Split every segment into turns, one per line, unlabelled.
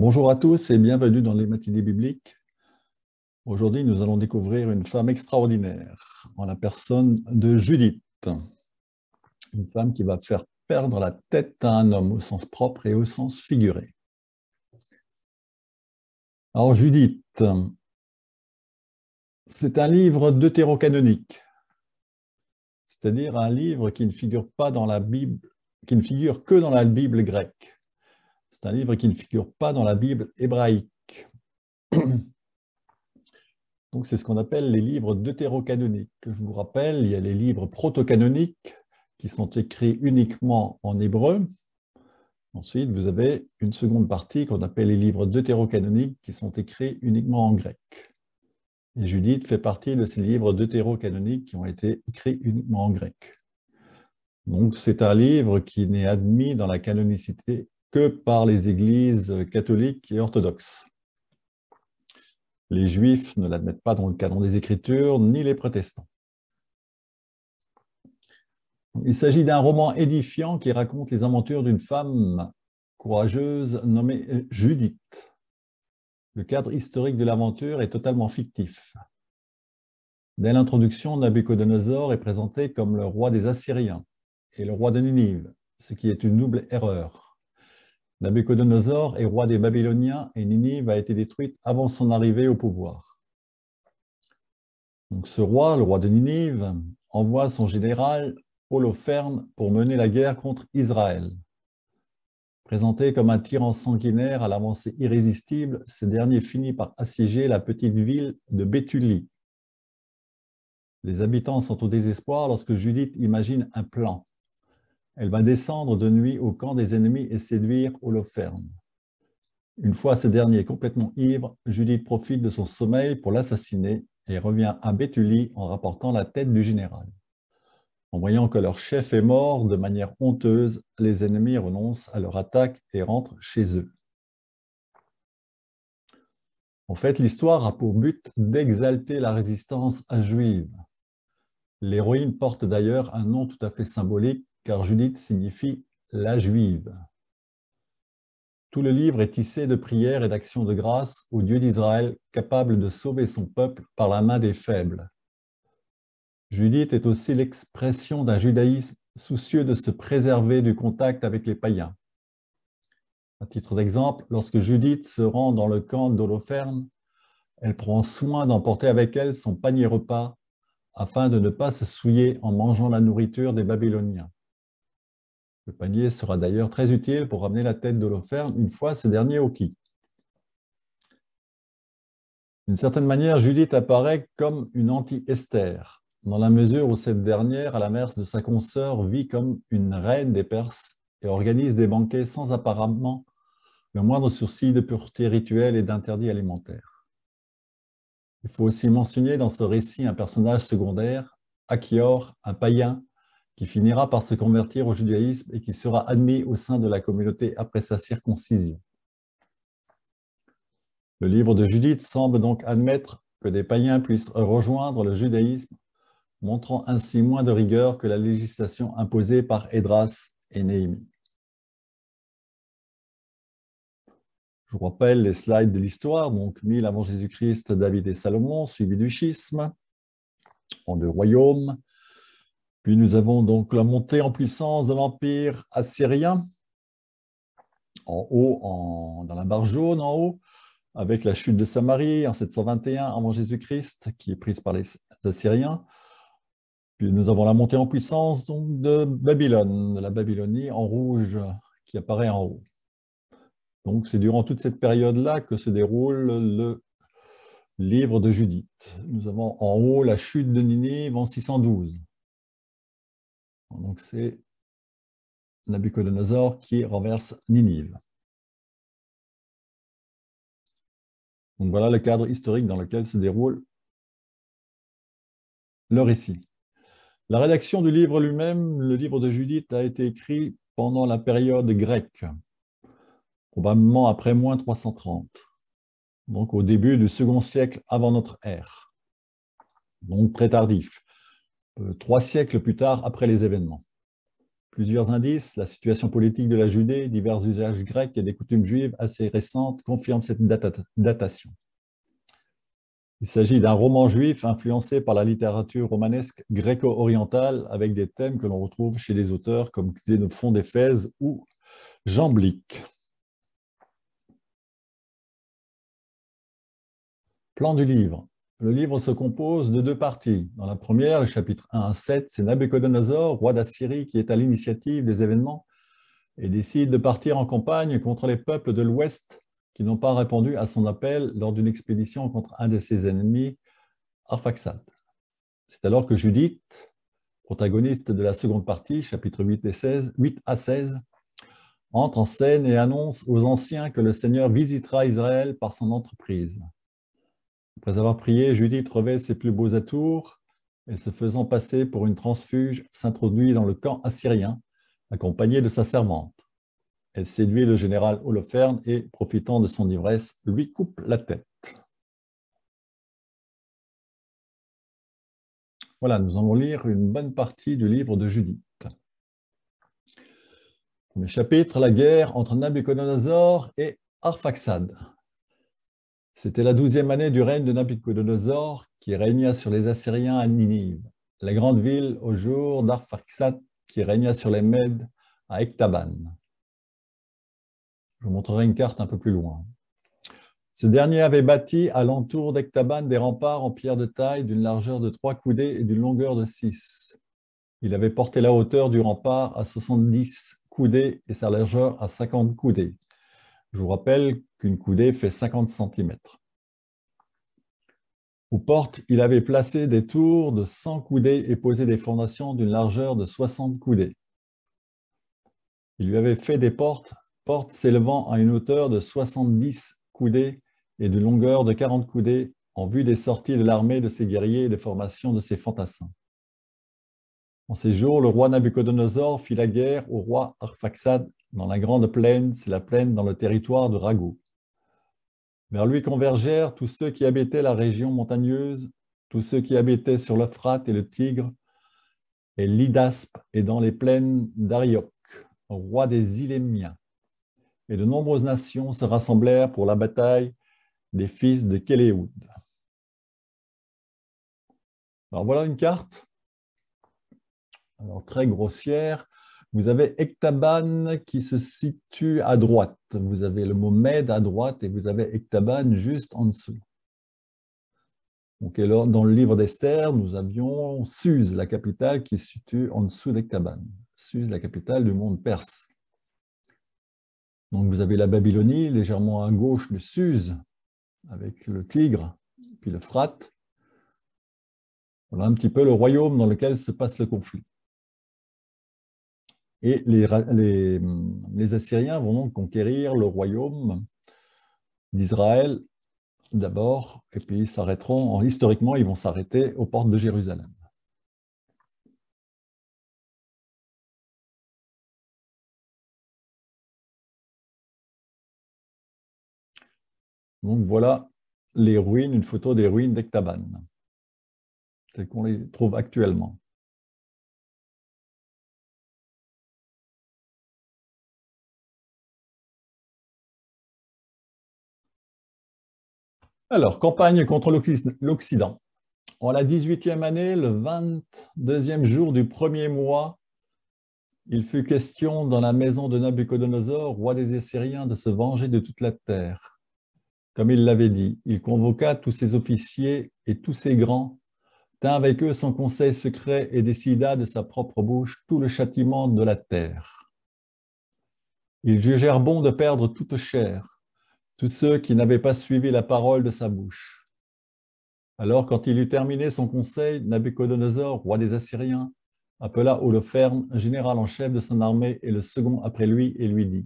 Bonjour à tous et bienvenue dans les matinées bibliques. Aujourd'hui, nous allons découvrir une femme extraordinaire en la personne de Judith, une femme qui va faire perdre la tête à un homme au sens propre et au sens figuré. Alors Judith, c'est un livre deutérocanonique, c'est-à-dire un livre qui ne figure pas dans la Bible, qui ne figure que dans la Bible grecque. C'est un livre qui ne figure pas dans la Bible hébraïque. Donc c'est ce qu'on appelle les livres deutérocanoniques. Je vous rappelle, il y a les livres protocanoniques qui sont écrits uniquement en hébreu. Ensuite, vous avez une seconde partie qu'on appelle les livres deutérocanoniques qui sont écrits uniquement en grec. Et Judith fait partie de ces livres deutérocanoniques qui ont été écrits uniquement en grec. Donc c'est un livre qui n'est admis dans la canonicité que par les églises euh, catholiques et orthodoxes. Les juifs ne l'admettent pas dans le canon des Écritures, ni les protestants. Il s'agit d'un roman édifiant qui raconte les aventures d'une femme courageuse nommée Judith. Le cadre historique de l'aventure est totalement fictif. Dès l'introduction, Nabucodonosor est présenté comme le roi des Assyriens et le roi de Ninive, ce qui est une double erreur. Nabucodonosor est roi des Babyloniens et Ninive a été détruite avant son arrivée au pouvoir. Donc ce roi, le roi de Ninive, envoie son général Holoferne pour mener la guerre contre Israël. Présenté comme un tyran sanguinaire à l'avancée irrésistible, ce dernier finit par assiéger la petite ville de Béthulie. Les habitants sont au désespoir lorsque Judith imagine un plan. Elle va descendre de nuit au camp des ennemis et séduire Holoferne. Une fois ce dernier complètement ivre, Judith profite de son sommeil pour l'assassiner et revient à Béthulie en rapportant la tête du général. En voyant que leur chef est mort de manière honteuse, les ennemis renoncent à leur attaque et rentrent chez eux. En fait, l'histoire a pour but d'exalter la résistance juive. L'héroïne porte d'ailleurs un nom tout à fait symbolique car Judith signifie la juive. Tout le livre est tissé de prières et d'actions de grâce au Dieu d'Israël, capable de sauver son peuple par la main des faibles. Judith est aussi l'expression d'un judaïsme soucieux de se préserver du contact avec les païens. À titre d'exemple, lorsque Judith se rend dans le camp d'Holoferne, elle prend soin d'emporter avec elle son panier repas afin de ne pas se souiller en mangeant la nourriture des Babyloniens. Le panier sera d'ailleurs très utile pour ramener la tête de une fois ce dernier au qui. D'une certaine manière, Judith apparaît comme une anti-Esther, dans la mesure où cette dernière, à la merce de sa consœur, vit comme une reine des Perses et organise des banquets sans apparemment le moindre sourcil de pureté rituelle et d'interdit alimentaire. Il faut aussi mentionner dans ce récit un personnage secondaire, Achior, un païen qui finira par se convertir au judaïsme et qui sera admis au sein de la communauté après sa circoncision. Le livre de Judith semble donc admettre que des païens puissent rejoindre le judaïsme, montrant ainsi moins de rigueur que la législation imposée par Édras et Néhémie. Je vous rappelle les slides de l'histoire, donc 1000 avant Jésus-Christ, David et Salomon, suivi du schisme, en deux royaumes, puis nous avons donc la montée en puissance de l'empire assyrien, en haut, dans la barre jaune en haut, avec la chute de Samarie en 721 avant Jésus-Christ, qui est prise par les Assyriens. Puis nous avons la montée en puissance donc, de Babylone, de la Babylonie en rouge qui apparaît en haut. Donc c'est durant toute cette période-là que se déroule le livre de Judith. Nous avons en haut la chute de Ninive en 612. Donc c'est Nabucodonosor qui renverse
Ninive. Donc voilà le cadre historique dans
lequel se déroule le récit. La rédaction du livre lui-même, le livre de Judith, a été écrit pendant la période grecque, probablement après moins 330, donc au début du second siècle avant notre ère, donc très tardif. Euh, trois siècles plus tard après les événements. Plusieurs indices, la situation politique de la Judée, divers usages grecs et des coutumes juives assez récentes confirment cette datation. Il s'agit d'un roman juif influencé par la littérature romanesque gréco-orientale avec des thèmes que l'on retrouve chez les auteurs comme Xénophon d'Éphèse ou Jean Plan du livre le livre se compose de deux parties. Dans la première, le chapitre 1 à 7, c'est Nabucodonosor, roi d'Assyrie, qui est à l'initiative des événements et décide de partir en campagne contre les peuples de l'Ouest qui n'ont pas répondu à son appel lors d'une expédition contre un de ses ennemis, Arphaxad. C'est alors que Judith, protagoniste de la seconde partie, chapitre 8, et 16, 8 à 16, entre en scène et annonce aux anciens que le Seigneur visitera Israël par son entreprise. Après avoir prié, Judith revêt ses plus beaux atours et se faisant passer pour une transfuge, s'introduit dans le camp assyrien, accompagnée de sa servante. Elle séduit le général Holoferne et, profitant de son ivresse, lui coupe la tête. Voilà, nous allons lire une bonne partie du livre de Judith. Premier chapitre, la guerre entre Nabucodonosor et Arphaxad. C'était la douzième année du règne de Nabucodonosor qui régna sur les Assyriens à Ninive, la grande ville au jour d'Arphaxad qui régna sur les Mèdes à Ektaban. Je vous montrerai une carte un peu plus loin. Ce dernier avait bâti à l'entour d'Ektaban des remparts en pierre de taille d'une largeur de 3 coudées et d'une longueur de 6. Il avait porté la hauteur du rempart à 70 coudées et sa largeur à 50 coudées. Je vous rappelle qu'une coudée fait 50 cm. Aux portes, il avait placé des tours de 100 coudées et posé des fondations d'une largeur de 60 coudées. Il lui avait fait des portes, portes s'élevant à une hauteur de 70 coudées et d'une longueur de 40 coudées en vue des sorties de l'armée de ses guerriers et des formations de ses fantassins. En ces jours, le roi Nabucodonosor fit la guerre au roi Arphaxad dans la grande plaine, c'est la plaine dans le territoire de Rago. Vers lui convergèrent tous ceux qui habitaient la région montagneuse, tous ceux qui habitaient sur l'Euphrate et le Tigre, et l'Idaspe et dans les plaines d'Arioc, roi des Ilémiens. Et de nombreuses nations se rassemblèrent pour la bataille des fils de Kéléoud. Alors voilà une carte, alors très grossière, vous avez Ektaban qui se situe à droite. Vous avez le mot à droite et vous avez Ektaban juste en dessous. dans le livre d'Esther, nous avions Suse, la capitale qui se situe en dessous d'Ektaban. Suse, la capitale du monde perse. Donc vous avez la Babylonie légèrement à gauche de Suse, avec le Tigre, puis le Frate. Voilà un petit peu le royaume dans lequel se passe le conflit. Et les, Assyriens vont donc conquérir le royaume d'Israël d'abord, et puis s'arrêteront, historiquement, ils vont s'arrêter aux portes de Jérusalem.
Donc voilà les ruines, une photo des ruines d'Ektaban, telles qu'on les trouve actuellement.
Alors, campagne contre l'Occident. En la 18e année, le 22e jour du premier mois, il fut question dans la maison de Nabuchodonosor, roi des Assyriens, de se venger de toute la terre. Comme il l'avait dit, il convoqua tous ses officiers et tous ses grands, tint avec eux son conseil secret et décida de sa propre bouche tout le châtiment de la terre. Ils jugèrent bon de perdre toute chair, tous ceux qui n'avaient pas suivi la parole de sa bouche. Alors, quand il eut terminé son conseil, Nabucodonosor, roi des Assyriens, appela un général en chef de son armée, et le second après lui, et lui dit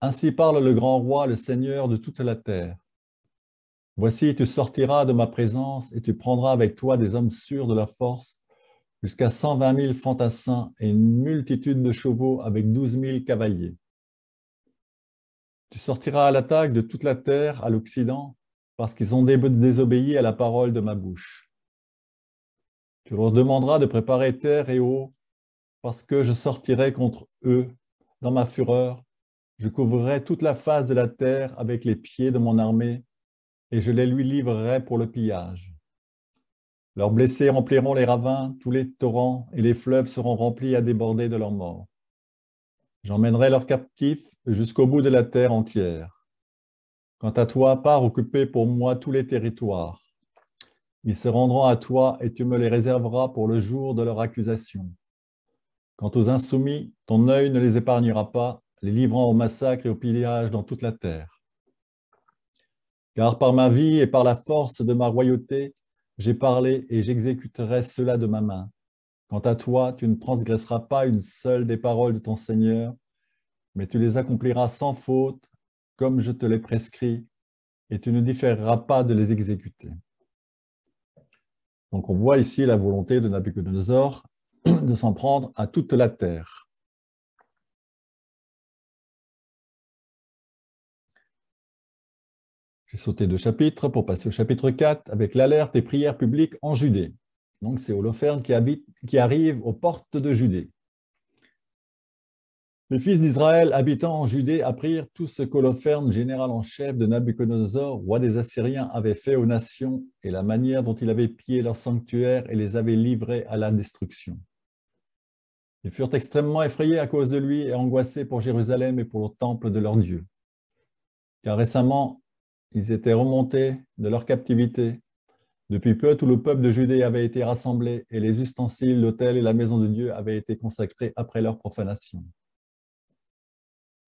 Ainsi parle le grand roi, le seigneur de toute la terre. Voici, tu sortiras de ma présence, et tu prendras avec toi des hommes sûrs de la force, jusqu'à cent vingt mille fantassins et une multitude de chevaux avec douze mille cavaliers. Tu sortiras à l'attaque de toute la terre, à l'Occident, parce qu'ils ont désobéi à la parole de ma bouche. Tu leur demanderas de préparer terre et eau, parce que je sortirai contre eux dans ma fureur. Je couvrirai toute la face de la terre avec les pieds de mon armée, et je les lui livrerai pour le pillage. Leurs blessés rempliront les ravins, tous les torrents et les fleuves seront remplis à déborder de leurs morts. J'emmènerai leurs captifs jusqu'au bout de la terre entière. Quant à toi, pars occuper pour moi tous les territoires. Ils se rendront à toi et tu me les réserveras pour le jour de leur accusation. Quant aux insoumis, ton œil ne les épargnera pas, les livrant au massacre et au pillage dans toute la terre. Car par ma vie et par la force de ma royauté, j'ai parlé et j'exécuterai cela de ma main. Quant à toi, tu ne transgresseras pas une seule des paroles de ton Seigneur, mais tu les accompliras sans faute, comme je te les prescris, et tu ne différeras pas de les exécuter. Donc on voit ici la volonté de Nabucodonosor de s'en prendre à toute la terre. J'ai sauté deux chapitres pour passer au chapitre 4 avec l'alerte et prières publiques en Judée. Donc c'est Holoferne qui, arrive aux portes de Judée. Les fils d'Israël habitant en Judée apprirent tout ce qu'Holoferne, général en chef de Nabuchodonosor, roi des Assyriens, avait fait aux nations et la manière dont il avait pillé leurs sanctuaires et les avait livrés à la destruction. Ils furent extrêmement effrayés à cause de lui et angoissés pour Jérusalem et pour le temple de leur Dieu. Car récemment, ils étaient remontés de leur captivité depuis peu, tout le peuple de Judée avait été rassemblé et les ustensiles, l'autel et la maison de Dieu avaient été consacrés après leur profanation.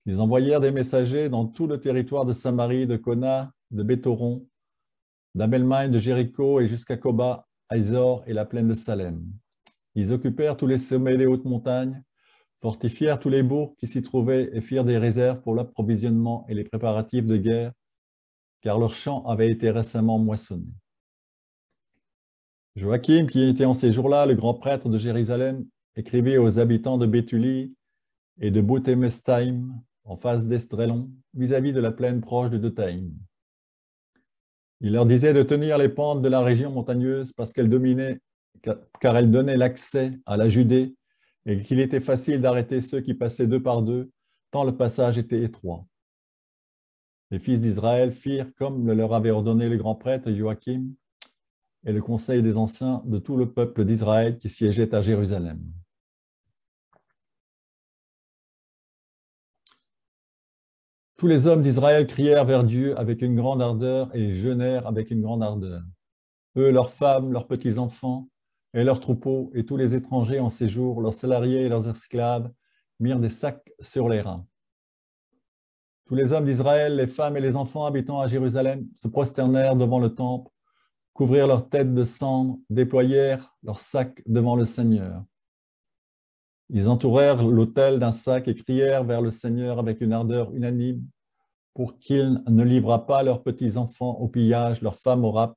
Ils envoyèrent des messagers dans tout le territoire de Samarie, de Cona, de Béthoron, d'Abelmaï, de Jéricho et jusqu'à Koba, Aizor et la plaine de Salem. Ils occupèrent tous les sommets des hautes montagnes, fortifièrent tous les bourgs qui s'y trouvaient et firent des réserves pour l'approvisionnement et les préparatifs de guerre, car leurs champs avaient été récemment moissonnés. Joachim, qui était en ces jours-là le grand prêtre de Jérusalem, écrivait aux habitants de Béthulie et de Boutemestheim, en face d'Estrelon, vis-à-vis de la plaine proche de Dotaïm. Il leur disait de tenir les pentes de la région montagneuse parce qu'elle dominait, car elle donnait l'accès à la Judée et qu'il était facile d'arrêter ceux qui passaient deux par deux, tant le passage était étroit. Les fils d'Israël firent comme le leur avait ordonné le grand prêtre Joachim, et le conseil des anciens de tout le peuple d'Israël qui siégeait à Jérusalem. Tous les hommes d'Israël crièrent vers Dieu avec une grande ardeur et jeûnèrent avec une grande ardeur. Eux, leurs femmes, leurs petits-enfants et leurs troupeaux et tous les étrangers en séjour, leurs salariés et leurs esclaves mirent des sacs sur les reins. Tous les hommes d'Israël, les femmes et les enfants habitant à Jérusalem se prosternèrent devant le temple couvrirent leurs têtes de cendre, déployèrent leurs sacs devant le Seigneur. Ils entourèrent l'autel d'un sac et crièrent vers le Seigneur avec une ardeur unanime pour qu'il ne livrât pas leurs petits-enfants au pillage, leurs femmes au rapt,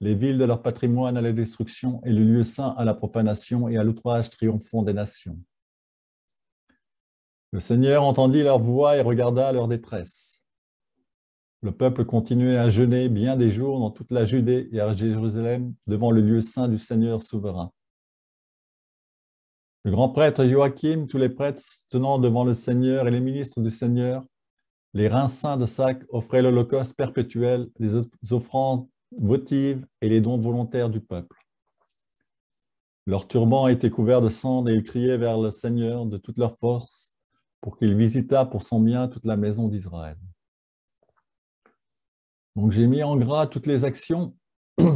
les villes de leur patrimoine à la destruction et le lieu saint à la profanation et à l'outrage triomphant des nations. Le Seigneur entendit leur voix et regarda leur détresse. Le peuple continuait à jeûner bien des jours dans toute la Judée et à Jérusalem devant le lieu saint du Seigneur souverain. Le grand prêtre Joachim, tous les prêtres tenant devant le Seigneur et les ministres du Seigneur, les reins saints de sac offraient l'Holocauste perpétuel, les offrandes votives et les dons volontaires du peuple. Leurs turban étaient couverts de cendres et ils criaient vers le Seigneur de toute leur force pour qu'il visitât pour son bien toute la maison d'Israël. Donc j'ai mis en gras toutes les actions. Vous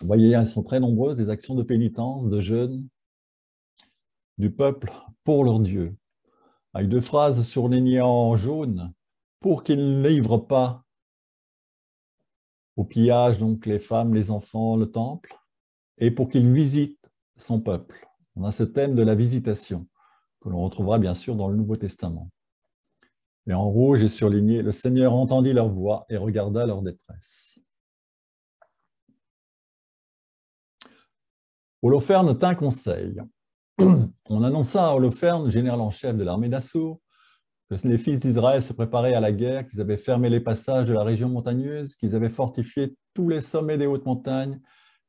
voyez, elles sont très nombreuses, les actions de pénitence, de jeûne du peuple pour leur Dieu. Avec ah, deux phrases surlignées en jaune, pour qu'ils ne livrent pas au pillage donc les femmes, les enfants, le temple, et pour qu'il visite son peuple. On a ce thème de la visitation que l'on retrouvera bien sûr dans le Nouveau Testament. Et en rouge, et surligné Le Seigneur entendit leur voix et regarda leur détresse. Holoferne tint conseil. On annonça à Holoferne, général en chef de l'armée d'Assur, que les fils d'Israël se préparaient à la guerre, qu'ils avaient fermé les passages de la région montagneuse, qu'ils avaient fortifié tous les sommets des hautes montagnes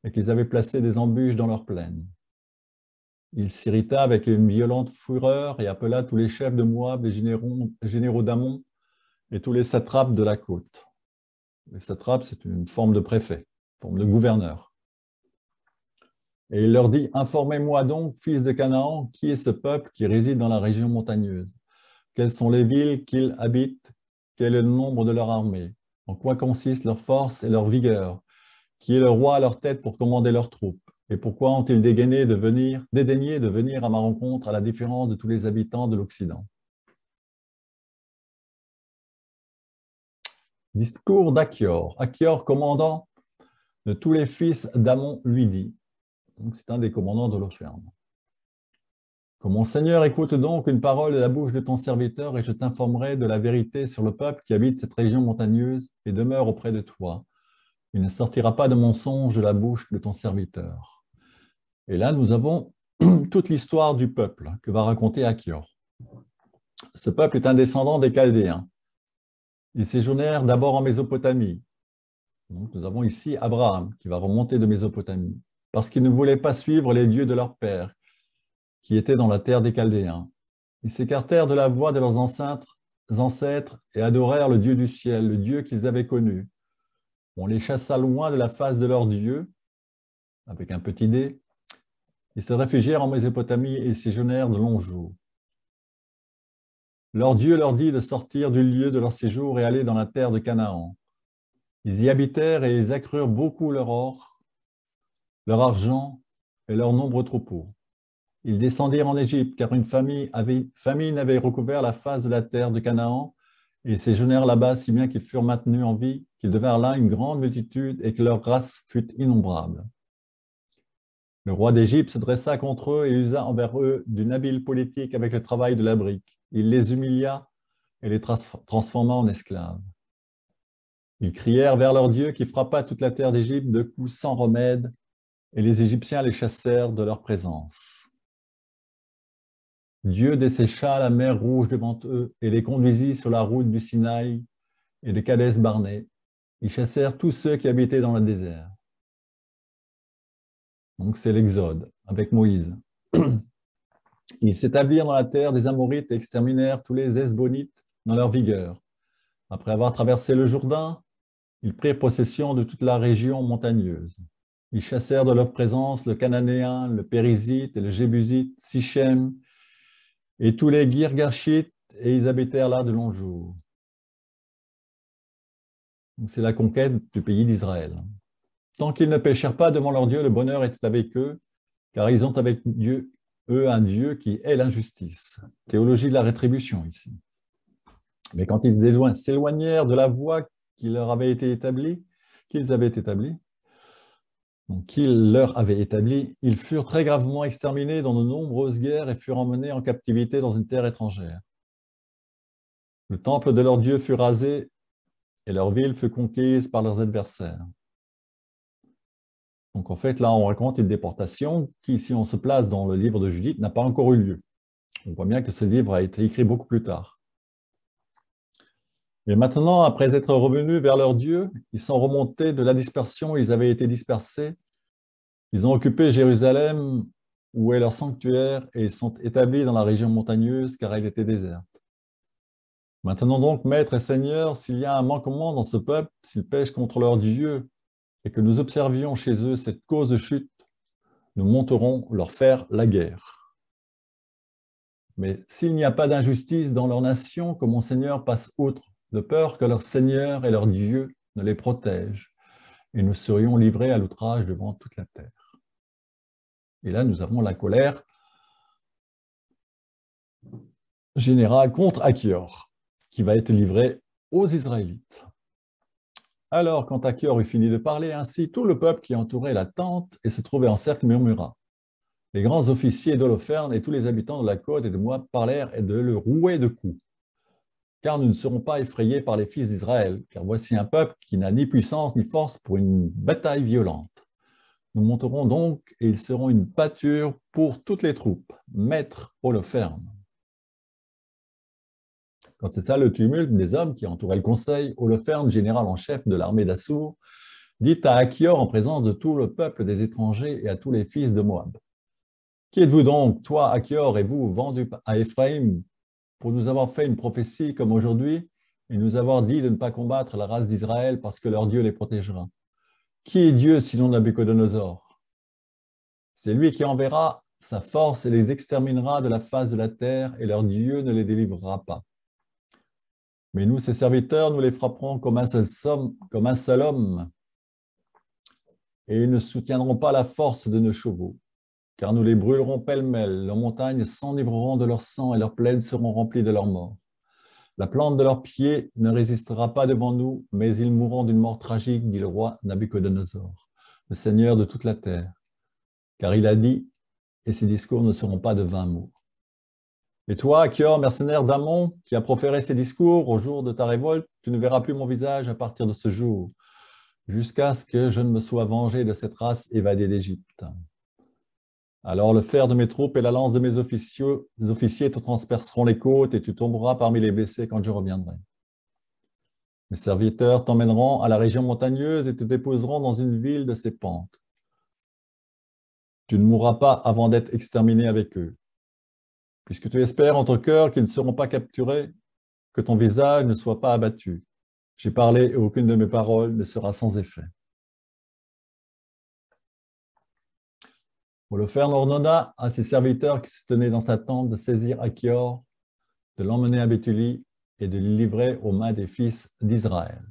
et qu'ils avaient placé des embûches dans leurs plaines. Il s'irrita avec une violente fureur et appela tous les chefs de Moab, les généraux, d'Amon et tous les satrapes de la côte. Les satrapes, c'est une forme de préfet, une forme de gouverneur. Et il leur dit, informez-moi donc, fils de Canaan, qui est ce peuple qui réside dans la région montagneuse Quelles sont les villes qu'ils habitent Quel est le nombre de leur armée En quoi consistent leur force et leur vigueur Qui est le roi à leur tête pour commander leurs troupes et pourquoi ont-ils de dédaigné de venir à ma rencontre à la différence de tous les habitants de l'Occident Discours d'Achior. Achior, commandant de tous les fils d'Amon, lui dit. C'est un des commandants de l'Océan. Que mon Seigneur écoute donc une parole de la bouche de ton serviteur et je t'informerai de la vérité sur le peuple qui habite cette région montagneuse et demeure auprès de toi. Il ne sortira pas de mensonge de la bouche de ton serviteur. Et là, nous avons toute l'histoire du peuple que va raconter Achior. Ce peuple est un descendant des Chaldéens. Ils séjournèrent d'abord en Mésopotamie. nous avons ici Abraham qui va remonter de Mésopotamie parce qu'il ne voulait pas suivre les dieux de leur père qui était dans la terre des Chaldéens. Ils s'écartèrent de la voie de leurs ancêtres et adorèrent le Dieu du ciel, le Dieu qu'ils avaient connu. On les chassa loin de la face de leur Dieu, avec un petit dé, ils se réfugièrent en Mésopotamie et séjournèrent de longs jours. Leur Dieu leur dit de sortir du lieu de leur séjour et aller dans la terre de Canaan. Ils y habitèrent et ils accrurent beaucoup leur or, leur argent et leurs nombreux troupeaux. Ils descendirent en Égypte car une famille avait, famine avait recouvert la face de la terre de Canaan et séjournèrent là-bas si bien qu'ils furent maintenus en vie, qu'ils devinrent là une grande multitude et que leur race fut innombrable. Le roi d'Égypte se dressa contre eux et usa envers eux d'une habile politique avec le travail de la brique. Il les humilia et les transforma en esclaves. Ils crièrent vers leur Dieu qui frappa toute la terre d'Égypte de coups sans remède, et les Égyptiens les chassèrent de leur présence. Dieu dessécha la mer rouge devant eux et les conduisit sur la route du Sinaï et de cadès barnée Ils chassèrent tous ceux qui habitaient dans le désert. Donc c'est l'Exode avec Moïse. Ils s'établirent dans la terre des Amorites et exterminèrent tous les Esbonites dans leur vigueur. Après avoir traversé le Jourdain, ils prirent possession de toute la région montagneuse. Ils chassèrent de leur présence le Cananéen, le Périsite et le Jébusite, Sichem et tous les Girgashites, et ils habitèrent là de longs jours. C'est la conquête du pays d'Israël. Tant qu'ils ne péchèrent pas devant leur Dieu, le bonheur était avec eux, car ils ont avec Dieu, eux, un Dieu qui est l'injustice. Théologie de la rétribution ici. Mais quand ils s'éloignèrent de la voie qui leur avait été établie, qu'ils avaient établie, qu'ils leur avaient établie, ils furent très gravement exterminés dans de nombreuses guerres et furent emmenés en captivité dans une terre étrangère. Le temple de leur Dieu fut rasé et leur ville fut conquise par leurs adversaires. Donc en fait, là, on raconte une déportation qui, si on se place dans le livre de Judith, n'a pas encore eu lieu. On voit bien que ce livre a été écrit beaucoup plus tard. Et maintenant, après être revenus vers leur Dieu, ils sont remontés de la dispersion, ils avaient été dispersés, ils ont occupé Jérusalem où est leur sanctuaire et ils sont établis dans la région montagneuse car elle était déserte. Maintenant donc, Maître et Seigneur, s'il y a un manquement dans ce peuple, s'ils pêchent contre leur Dieu et que nous observions chez eux cette cause de chute, nous monterons leur faire la guerre. Mais s'il n'y a pas d'injustice dans leur nation, que mon Seigneur passe outre, de peur que leur Seigneur et leur Dieu ne les protègent, et nous serions livrés à l'outrage devant toute la terre. Et là, nous avons la colère générale contre Achior, qui va être livrée aux Israélites. Alors, quand Achior eut fini de parler ainsi, tout le peuple qui entourait la tente et se trouvait en cercle murmura. Les grands officiers d'Holoferne et tous les habitants de la côte et de moi parlèrent et de le rouer de coups. Car nous ne serons pas effrayés par les fils d'Israël, car voici un peuple qui n'a ni puissance ni force pour une bataille violente. Nous monterons donc et ils seront une pâture pour toutes les troupes. Maître Holoferne c'est ça le tumulte des hommes qui entouraient le conseil, Holoferne, général en chef de l'armée d'Assour, dit à Achior en présence de tout le peuple des étrangers et à tous les fils de Moab. Qui êtes-vous donc, toi, Achior, et vous, vendus à Ephraim pour nous avoir fait une prophétie comme aujourd'hui, et nous avoir dit de ne pas combattre la race d'Israël parce que leur Dieu les protégera Qui est Dieu sinon Nabucodonosor C'est lui qui enverra sa force et les exterminera de la face de la terre, et leur Dieu ne les délivrera pas. Mais nous, ces serviteurs, nous les frapperons comme un seul, somme, comme un homme. Et ils ne soutiendront pas la force de nos chevaux, car nous les brûlerons pêle-mêle. Leurs montagnes s'enivreront de leur sang et leurs plaines seront remplies de leur mort. La plante de leurs pieds ne résistera pas devant nous, mais ils mourront d'une mort tragique, dit le roi Nabucodonosor, le seigneur de toute la terre. Car il a dit, et ses discours ne seront pas de vingt mots. Et toi, cœur mercenaire d'Amon, qui a proféré ces discours au jour de ta révolte, tu ne verras plus mon visage à partir de ce jour, jusqu'à ce que je ne me sois vengé de cette race évadée d'Égypte. Alors le fer de mes troupes et la lance de mes officiers, officiers te transperceront les côtes et tu tomberas parmi les blessés quand je reviendrai. Mes serviteurs t'emmèneront à la région montagneuse et te déposeront dans une ville de ses pentes. Tu ne mourras pas avant d'être exterminé avec eux puisque tu espères entre ton cœur qu'ils ne seront pas capturés, que ton visage ne soit pas abattu. J'ai parlé et aucune de mes paroles ne sera sans effet. Pour le faire, à ses serviteurs qui se tenaient dans sa tente de saisir Achior, de l'emmener à Béthulie et de le livrer aux mains des fils d'Israël.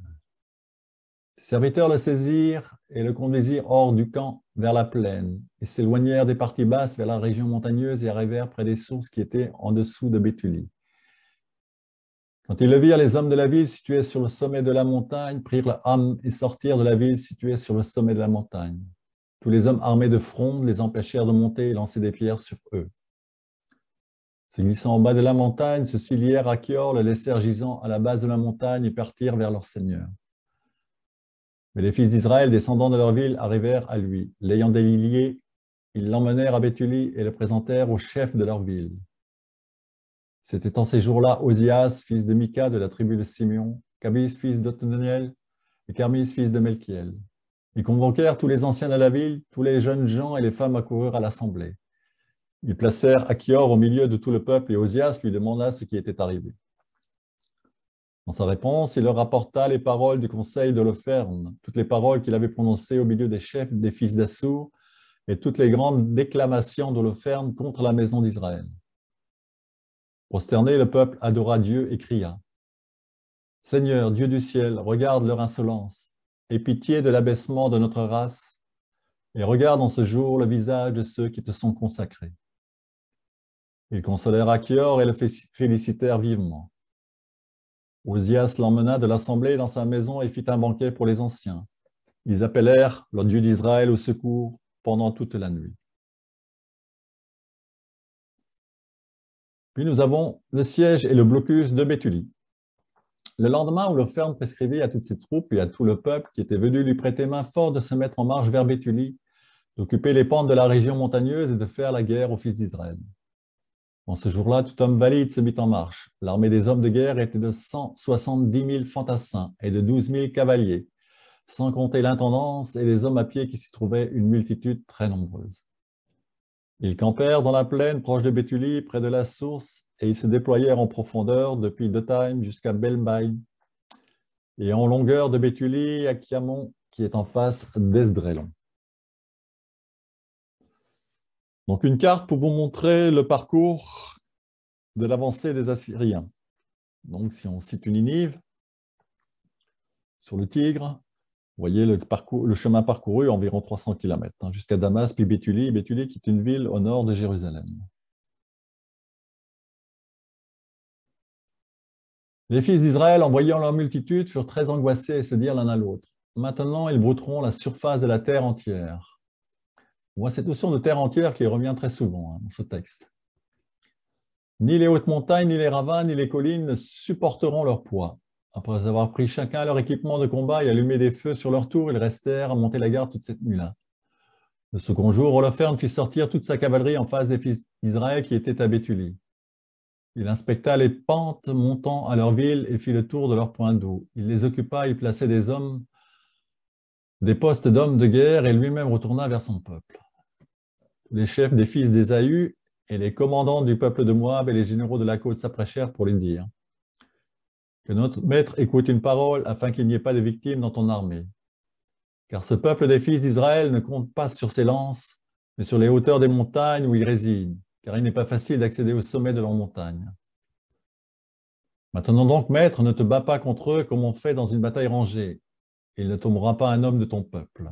Ses serviteurs le saisirent et le conduisirent hors du camp vers la plaine et s'éloignèrent des parties basses vers la région montagneuse et arrivèrent près des sources qui étaient en dessous de Béthulie. Quand ils le virent, les hommes de la ville située sur le sommet de la montagne prirent la âme et sortirent de la ville située sur le sommet de la montagne. Tous les hommes armés de frondes les empêchèrent de monter et lancer des pierres sur eux. Se glissant en bas de la montagne, ceux-ci lièrent à Kior, le laissèrent gisant à la base de la montagne et partirent vers leur Seigneur. Mais les fils d'Israël, descendants de leur ville, arrivèrent à lui. L'ayant délié, ils l'emmenèrent à Béthulie et le présentèrent au chef de leur ville. C'était en ces jours-là Osias, fils de Micah de la tribu de Simeon, Cabis, fils d'Otoniel, et Carmis, fils de Melchiel. Ils convoquèrent tous les anciens de la ville, tous les jeunes gens et les femmes accoururent à l'assemblée. Ils placèrent Achior au milieu de tout le peuple et Osias lui demanda ce qui était arrivé. Dans sa réponse, il leur rapporta les paroles du conseil de Loferne, toutes les paroles qu'il avait prononcées au milieu des chefs des fils d'Assour et toutes les grandes déclamations de contre la maison d'Israël. Prosterné, le peuple adora Dieu et cria Seigneur, Dieu du ciel, regarde leur insolence, et pitié de l'abaissement de notre race, et regarde en ce jour le visage de ceux qui te sont consacrés. Ils consolèrent Achior et le félicitèrent vivement. Ozias l'emmena de l'assemblée dans sa maison et fit un banquet pour les anciens. Ils appelèrent le Dieu d'Israël au secours pendant toute la nuit. Puis nous avons le siège et le blocus de Béthulie. Le lendemain où le ferme prescrivit à toutes ses troupes et à tout le peuple qui était venu lui prêter main fort de se mettre en marche vers Béthulie, d'occuper les pentes de la région montagneuse et de faire la guerre aux fils d'Israël. En ce jour-là, tout homme valide se mit en marche. L'armée des hommes de guerre était de 170 000 fantassins et de 12 000 cavaliers, sans compter l'intendance et les hommes à pied qui s'y trouvaient une multitude très nombreuse. Ils campèrent dans la plaine proche de Béthulie, près de la source, et ils se déployèrent en profondeur depuis Time jusqu'à Belmbaï, et en longueur de Béthulie à Chiamon, qui est en face d'Ezdrelon. Donc une carte pour vous montrer le parcours de l'avancée des Assyriens. Donc si on cite une inive sur le Tigre, vous voyez le, chemin parcouru, environ 300 km, hein, jusqu'à Damas, puis Béthulie, Béthulie qui est une ville au nord de Jérusalem. Les fils d'Israël, en voyant leur multitude, furent très angoissés et se dirent l'un à l'autre, Maintenant ils brouteront la surface de la terre entière. On voit cette notion de terre entière qui revient très souvent hein, dans ce texte. Ni les hautes montagnes, ni les ravins, ni les collines ne supporteront leur poids. Après avoir pris chacun leur équipement de combat et allumé des feux sur leur tour, ils restèrent à monter la garde toute cette nuit-là. Le second jour, Holoferne fit sortir toute sa cavalerie en face des fils d'Israël qui étaient à Béthulie. Il inspecta les pentes montant à leur ville et fit le tour de leurs points d'eau. Il les occupa, y plaçait des hommes, des postes d'hommes de guerre et lui-même retourna vers son peuple les chefs des fils d'Ésaü et les commandants du peuple de Moab et les généraux de la côte s'approchèrent pour lui dire Que notre maître écoute une parole afin qu'il n'y ait pas de victimes dans ton armée. Car ce peuple des fils d'Israël ne compte pas sur ses lances, mais sur les hauteurs des montagnes où il réside, car il n'est pas facile d'accéder au sommet de leurs montagnes. Maintenant donc, maître, ne te bats pas contre eux comme on fait dans une bataille rangée. Il ne tombera pas un homme de ton peuple.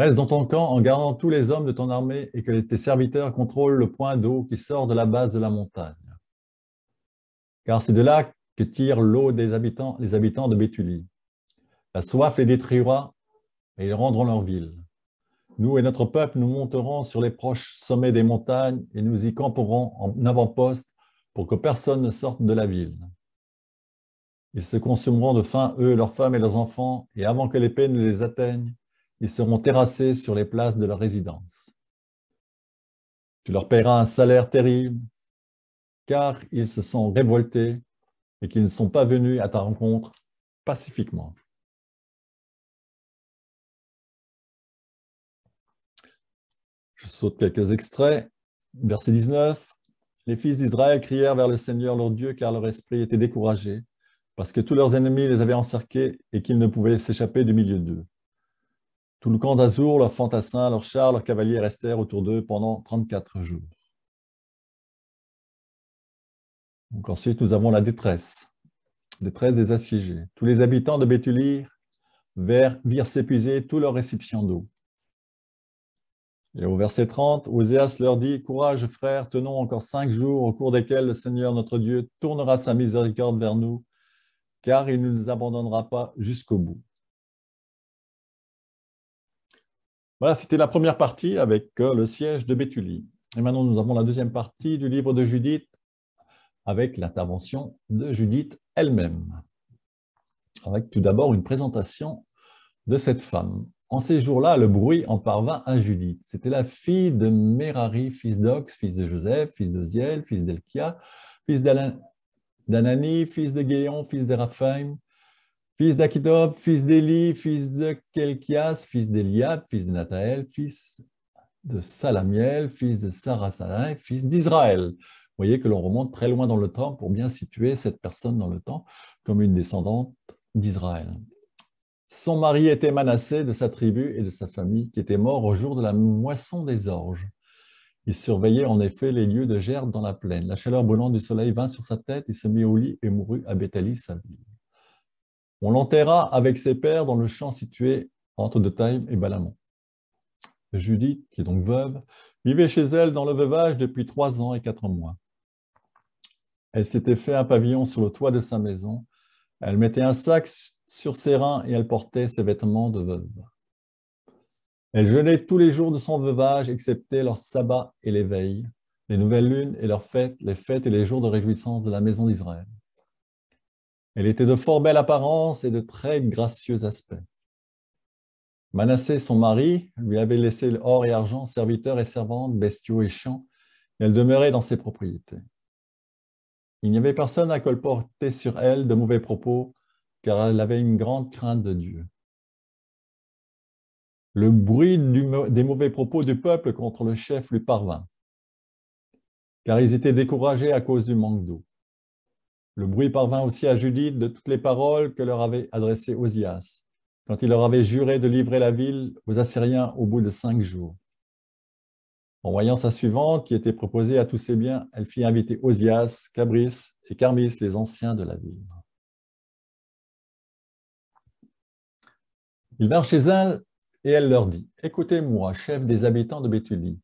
Reste dans ton camp en gardant tous les hommes de ton armée et que tes serviteurs contrôlent le point d'eau qui sort de la base de la montagne. Car c'est de là que tire l'eau des habitants, les habitants de Béthulie. La soif les détruira et ils rendront leur ville. Nous et notre peuple, nous monterons sur les proches sommets des montagnes et nous y camperons en avant-poste pour que personne ne sorte de la ville. Ils se consumeront de faim, eux, leurs femmes et leurs enfants, et avant que l'épée ne les atteignent, ils seront terrassés sur les places de leur résidence. Tu leur paieras un salaire terrible, car ils se sont révoltés et qu'ils ne sont pas venus à ta rencontre pacifiquement. Je saute quelques extraits. Verset 19. Les fils d'Israël crièrent vers le Seigneur leur Dieu car leur esprit était découragé parce que tous leurs ennemis les avaient encerclés et qu'ils ne pouvaient s'échapper du milieu d'eux. Tout le camp d'Azur, leurs fantassins, leurs chars, leurs cavaliers restèrent autour d'eux pendant 34 jours. ensuite, nous avons la détresse, détresse des assiégés. Tous les habitants de vers virent s'épuiser tous leurs réception d'eau. Et au verset 30, Oséas leur dit, Courage frères, tenons encore cinq jours au cours desquels le Seigneur notre Dieu tournera sa miséricorde vers nous, car il ne nous abandonnera pas jusqu'au bout. Voilà, c'était la première partie avec euh, le siège de Béthulie. Et maintenant, nous avons la deuxième partie du livre de Judith avec l'intervention de Judith elle-même. Avec tout d'abord une présentation de cette femme. En ces jours-là, le bruit en parvint à Judith. C'était la fille de Mérari, fils d'Ox, fils de Joseph, fils de Ziel, fils d'Elkia, fils d'Anani, fils de Guéon, fils d'Eraphaim, fils d'Achidop, fils d'Élie, fils de Kelkias, fils d'Eliab, fils de Nathael, fils de Salamiel, fils de Sarasalai, fils d'Israël. Vous voyez que l'on remonte très loin dans le temps pour bien situer cette personne dans le temps comme une descendante d'Israël. Son mari était Manassé de sa tribu et de sa famille, qui était mort au jour de la moisson des orges. Il surveillait en effet les lieux de gerbe dans la plaine. La chaleur brûlante du soleil vint sur sa tête, il se mit au lit et mourut à Béthali, sa ville. On l'enterra avec ses pères dans le champ situé entre de Taïm et Balamon. Judith, qui est donc veuve, vivait chez elle dans le veuvage depuis trois ans et quatre mois. Elle s'était fait un pavillon sur le toit de sa maison. Elle mettait un sac sur ses reins et elle portait ses vêtements de veuve. Elle jeûnait tous les jours de son veuvage, excepté leur sabbat et les veilles, les nouvelles lunes et leurs fêtes, les fêtes et les jours de réjouissance de la maison d'Israël. Elle était de fort belle apparence et de très gracieux aspect. Manassé, son mari, lui avait laissé or et argent, serviteurs et servantes, bestiaux et champs, et elle demeurait dans ses propriétés. Il n'y avait personne à colporter sur elle de mauvais propos, car elle avait une grande crainte de Dieu. Le bruit des mauvais propos du peuple contre le chef lui parvint, car ils étaient découragés à cause du manque d'eau. Le bruit parvint aussi à Judith de toutes les paroles que leur avait adressées Osias, quand il leur avait juré de livrer la ville aux Assyriens au bout de cinq jours. En voyant sa suivante, qui était proposée à tous ses biens, elle fit inviter Osias, Cabris et Carmis, les anciens de la ville. Il vinrent chez elle et elle leur dit Écoutez-moi, chef des habitants de Béthulie,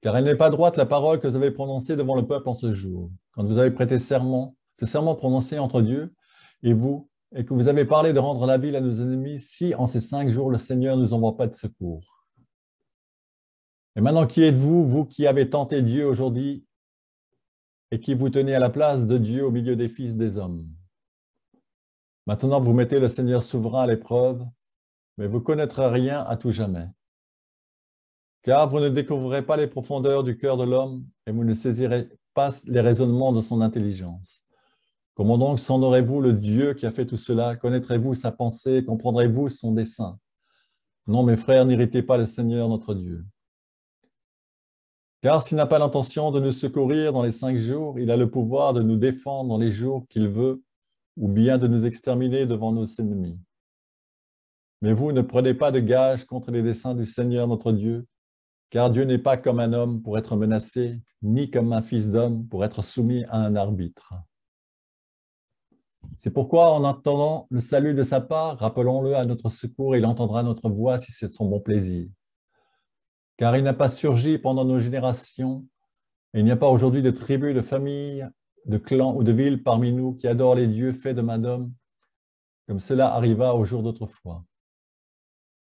car elle n'est pas droite la parole que vous avez prononcée devant le peuple en ce jour, quand vous avez prêté serment serment prononcé entre Dieu et vous, et que vous avez parlé de rendre la ville à nos ennemis si en ces cinq jours le Seigneur ne nous envoie pas de secours. Et maintenant, qui êtes-vous, vous qui avez tenté Dieu aujourd'hui et qui vous tenez à la place de Dieu au milieu des fils des hommes Maintenant, vous mettez le Seigneur souverain à l'épreuve, mais vous connaîtrez rien à tout jamais. Car vous ne découvrirez pas les profondeurs du cœur de l'homme et vous ne saisirez pas les raisonnements de son intelligence. Comment donc aurez vous le Dieu qui a fait tout cela Connaîtrez-vous sa pensée Comprendrez-vous son dessein Non, mes frères, n'irritez pas le Seigneur notre Dieu. Car s'il n'a pas l'intention de nous secourir dans les cinq jours, il a le pouvoir de nous défendre dans les jours qu'il veut, ou bien de nous exterminer devant nos ennemis. Mais vous ne prenez pas de gage contre les desseins du Seigneur notre Dieu, car Dieu n'est pas comme un homme pour être menacé, ni comme un fils d'homme pour être soumis à un arbitre. C'est pourquoi, en attendant le salut de sa part, rappelons-le à notre secours, il entendra notre voix si c'est son bon plaisir. Car il n'a pas surgi pendant nos générations, et il n'y a pas aujourd'hui de tribu, de famille, de clan ou de villes parmi nous qui adorent les dieux faits de main comme cela arriva au jour d'autrefois.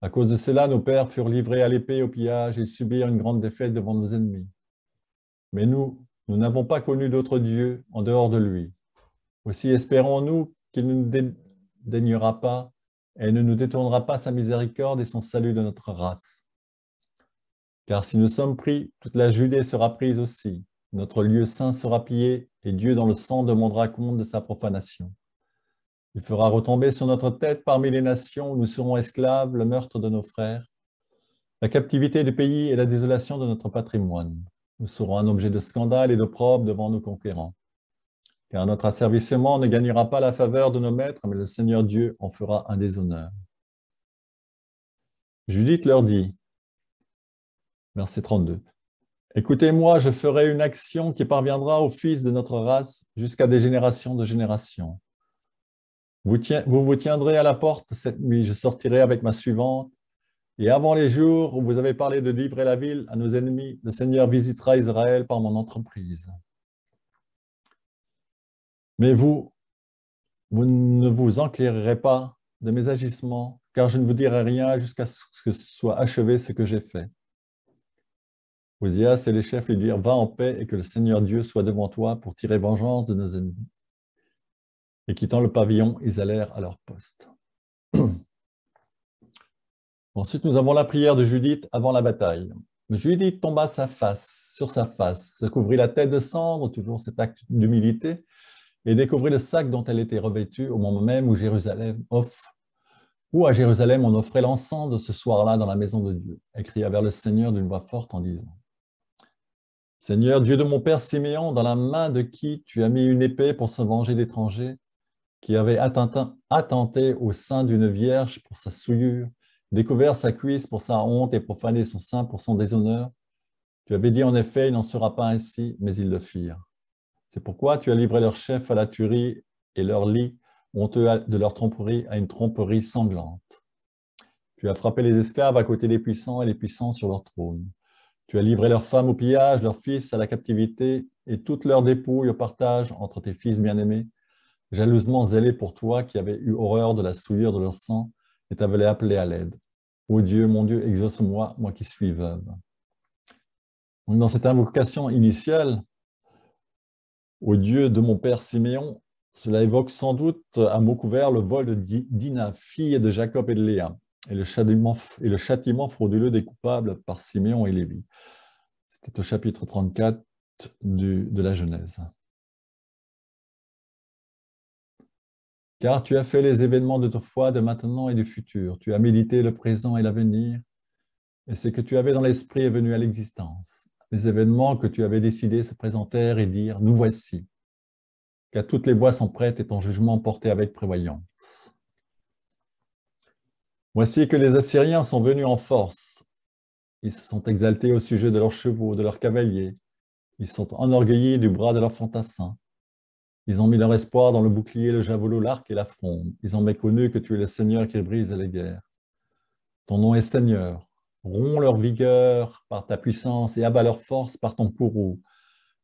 À cause de cela, nos pères furent livrés à l'épée, au pillage et subirent une grande défaite devant nos ennemis. Mais nous, nous n'avons pas connu d'autres Dieu en dehors de lui. Aussi espérons-nous qu'il ne nous dédaignera pas et ne nous détournera pas sa miséricorde et son salut de notre race. Car si nous sommes pris, toute la Judée sera prise aussi, notre lieu saint sera pillé, et Dieu dans le sang demandera compte de sa profanation. Il fera retomber sur notre tête parmi les nations où nous serons esclaves le meurtre de nos frères, la captivité des pays et la désolation de notre patrimoine. Nous serons un objet de scandale et d'opprobre devant nos conquérants car notre asservissement ne gagnera pas la faveur de nos maîtres, mais le Seigneur Dieu en fera un déshonneur. Judith leur dit, verset 32, Écoutez-moi, je ferai une action qui parviendra au fils de notre race jusqu'à des générations de générations. Vous, vous, tiendrez à la porte cette nuit, je sortirai avec ma suivante. Et avant les jours où vous avez parlé de livrer la ville à nos ennemis, le Seigneur visitera Israël par mon entreprise. Mais vous, vous ne vous enclirerez pas de mes agissements, car je ne vous dirai rien jusqu'à ce que soit achevé ce que j'ai fait. Ozias et les chefs lui dirent Va en paix et que le Seigneur Dieu soit devant toi pour tirer vengeance de nos ennemis. Et quittant le pavillon, ils allèrent à leur poste. Ensuite, nous avons la prière de Judith avant la bataille. Judith tomba sa face sur sa face, se couvrit la tête de cendre, toujours cet acte d'humilité, et découvrit le sac dont elle était revêtue au moment même où Jérusalem offre, où à Jérusalem on offrait l'encens de ce soir-là dans la maison de Dieu. Elle cria vers le Seigneur d'une voix forte en disant Seigneur, Dieu de mon père Simeon, dans la main de qui tu as mis une épée pour se venger d'étrangers qui avait attenté au sein d'une vierge pour sa souillure, découvert sa cuisse pour sa honte et profané son sein pour son déshonneur. Tu avais dit en effet, il n'en sera pas ainsi, mais ils le firent. C'est pourquoi tu as livré leur chef à la tuerie et leur lit honteux de leur tromperie à une tromperie sanglante. Tu as frappé les esclaves à côté des puissants et les puissants sur leur trône. Tu as livré leurs femmes au pillage, leurs fils à la captivité et toutes leurs dépouilles au partage entre tes fils bien-aimés, jalousement zélés pour toi qui avais eu horreur de la souillure de leur sang et t'avais appelé à l'aide. Ô Dieu, mon Dieu, exauce-moi, moi qui suis veuve. dans cette invocation initiale, au Dieu de mon père Siméon, cela évoque sans doute à mot couvert le vol de Dina, fille de Jacob et de Léa, et le châtiment, frauduleux des coupables par Siméon et Lévi. C'était au chapitre 34 de la Genèse. Car tu as fait les événements de ta foi de maintenant et du futur. Tu as médité le présent et l'avenir. Et ce que tu avais dans l'esprit est venu à l'existence les événements que tu avais décidé se présentèrent et dirent ⁇ Nous voici ⁇ car toutes les voies sont prêtes et ton jugement porté avec prévoyance. Voici que les Assyriens sont venus en force. Ils se sont exaltés au sujet de leurs chevaux, de leurs cavaliers. Ils sont enorgueillis du bras de leurs fantassins. Ils ont mis leur espoir dans le bouclier, le javelot, l'arc et la fronde. Ils ont méconnu que tu es le Seigneur qui brise les guerres. Ton nom est Seigneur, Romps leur vigueur par ta puissance et abat leur force par ton courroux.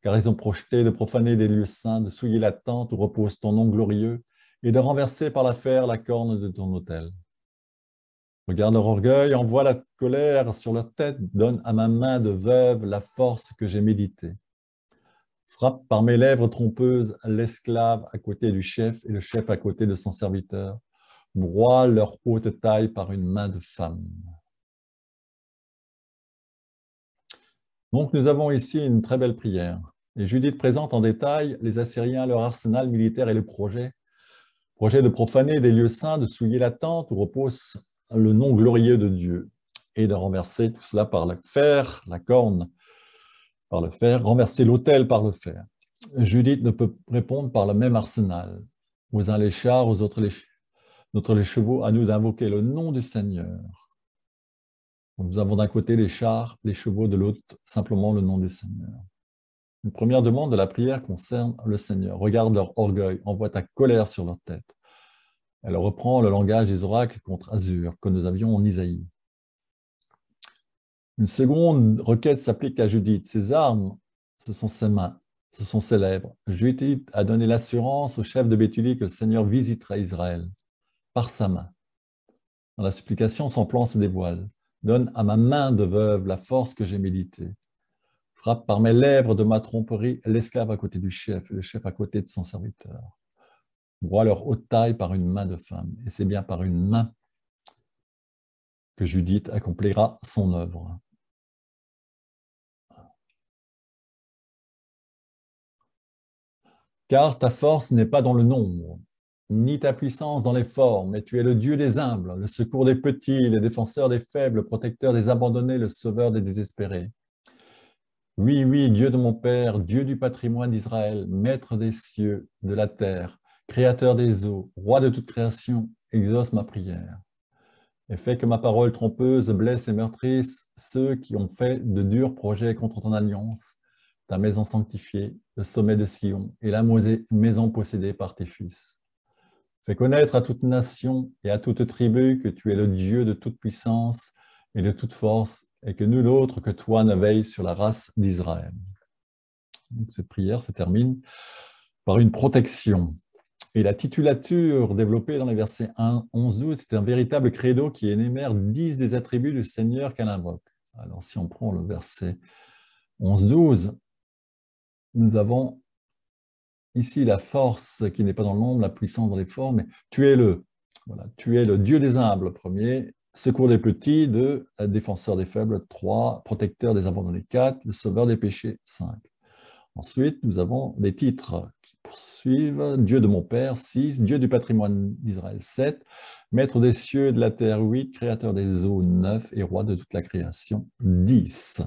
Car ils ont projeté de profaner les lieux saints, de souiller la tente où repose ton nom glorieux, et de renverser par la fer la corne de ton autel. Regarde leur orgueil, envoie la colère sur leur tête, donne à ma main de veuve la force que j'ai méditée. Frappe par mes lèvres trompeuses l'esclave à côté du chef et le chef à côté de son serviteur. Broie leur haute taille par une main de femme. Donc nous avons ici une très belle prière. Et Judith présente en détail les Assyriens, leur arsenal militaire et le projet. Projet de profaner des lieux saints, de souiller la tente où repose le nom glorieux de Dieu, et de renverser tout cela par le fer, la corne par le fer, renverser l'autel par le fer. Judith ne peut répondre par le même arsenal, aux uns les chars, aux autres les, les chevaux, à nous d'invoquer le nom du Seigneur, nous avons d'un côté les chars, les chevaux, de l'autre simplement le nom du Seigneur. Une première demande de la prière concerne le Seigneur. Regarde leur orgueil, envoie ta colère sur leur tête. Elle reprend le langage des oracles contre Azur que nous avions en Isaïe. Une seconde requête s'applique à Judith. Ses armes, ce sont ses mains, ce sont ses lèvres. Judith a donné l'assurance au chef de Béthulie que le Seigneur visitera Israël par sa main. Dans la supplication, son plan se dévoile. Donne à ma main de veuve la force que j'ai méditée. Frappe par mes lèvres de ma tromperie l'esclave à côté du chef, le chef à côté de son serviteur. Broie leur haute taille par une main de femme. Et c'est bien par une main que Judith accomplira son œuvre. Car ta force n'est pas dans le nombre, ni ta puissance dans les formes, mais tu es le Dieu des humbles, le secours des petits, le défenseur des faibles, le protecteur des abandonnés, le sauveur des désespérés. Oui, oui, Dieu de mon Père, Dieu du patrimoine d'Israël, Maître des cieux, de la terre, Créateur des eaux, Roi de toute création, exauce ma prière. Et fais que ma parole trompeuse blesse et meurtrisse ceux qui ont fait de durs projets contre ton alliance, ta maison sanctifiée, le sommet de Sion et la maison possédée par tes fils. Fais connaître à toute nation et à toute tribu que tu es le Dieu de toute puissance et de toute force, et que nul autre que toi ne veille sur la race d'Israël. Cette prière se termine par une protection. Et la titulature développée dans les versets 1, 11, 12, c'est un véritable credo qui énumère 10 des attributs du Seigneur qu'elle invoque. Alors si on prend le verset 11, 12, nous avons ici la force qui n'est pas dans le la puissance dans les formes, mais tu es le, voilà, tu le Dieu des humbles, premier, secours des petits, deux, défenseur des faibles, trois, protecteur des abandonnés, quatre, sauveur des péchés, cinq. Ensuite, nous avons des titres qui poursuivent, Dieu de mon Père, six, Dieu du patrimoine d'Israël, sept, Maître des cieux et de la terre, huit, Créateur des eaux, neuf, et Roi de toute la création, dix.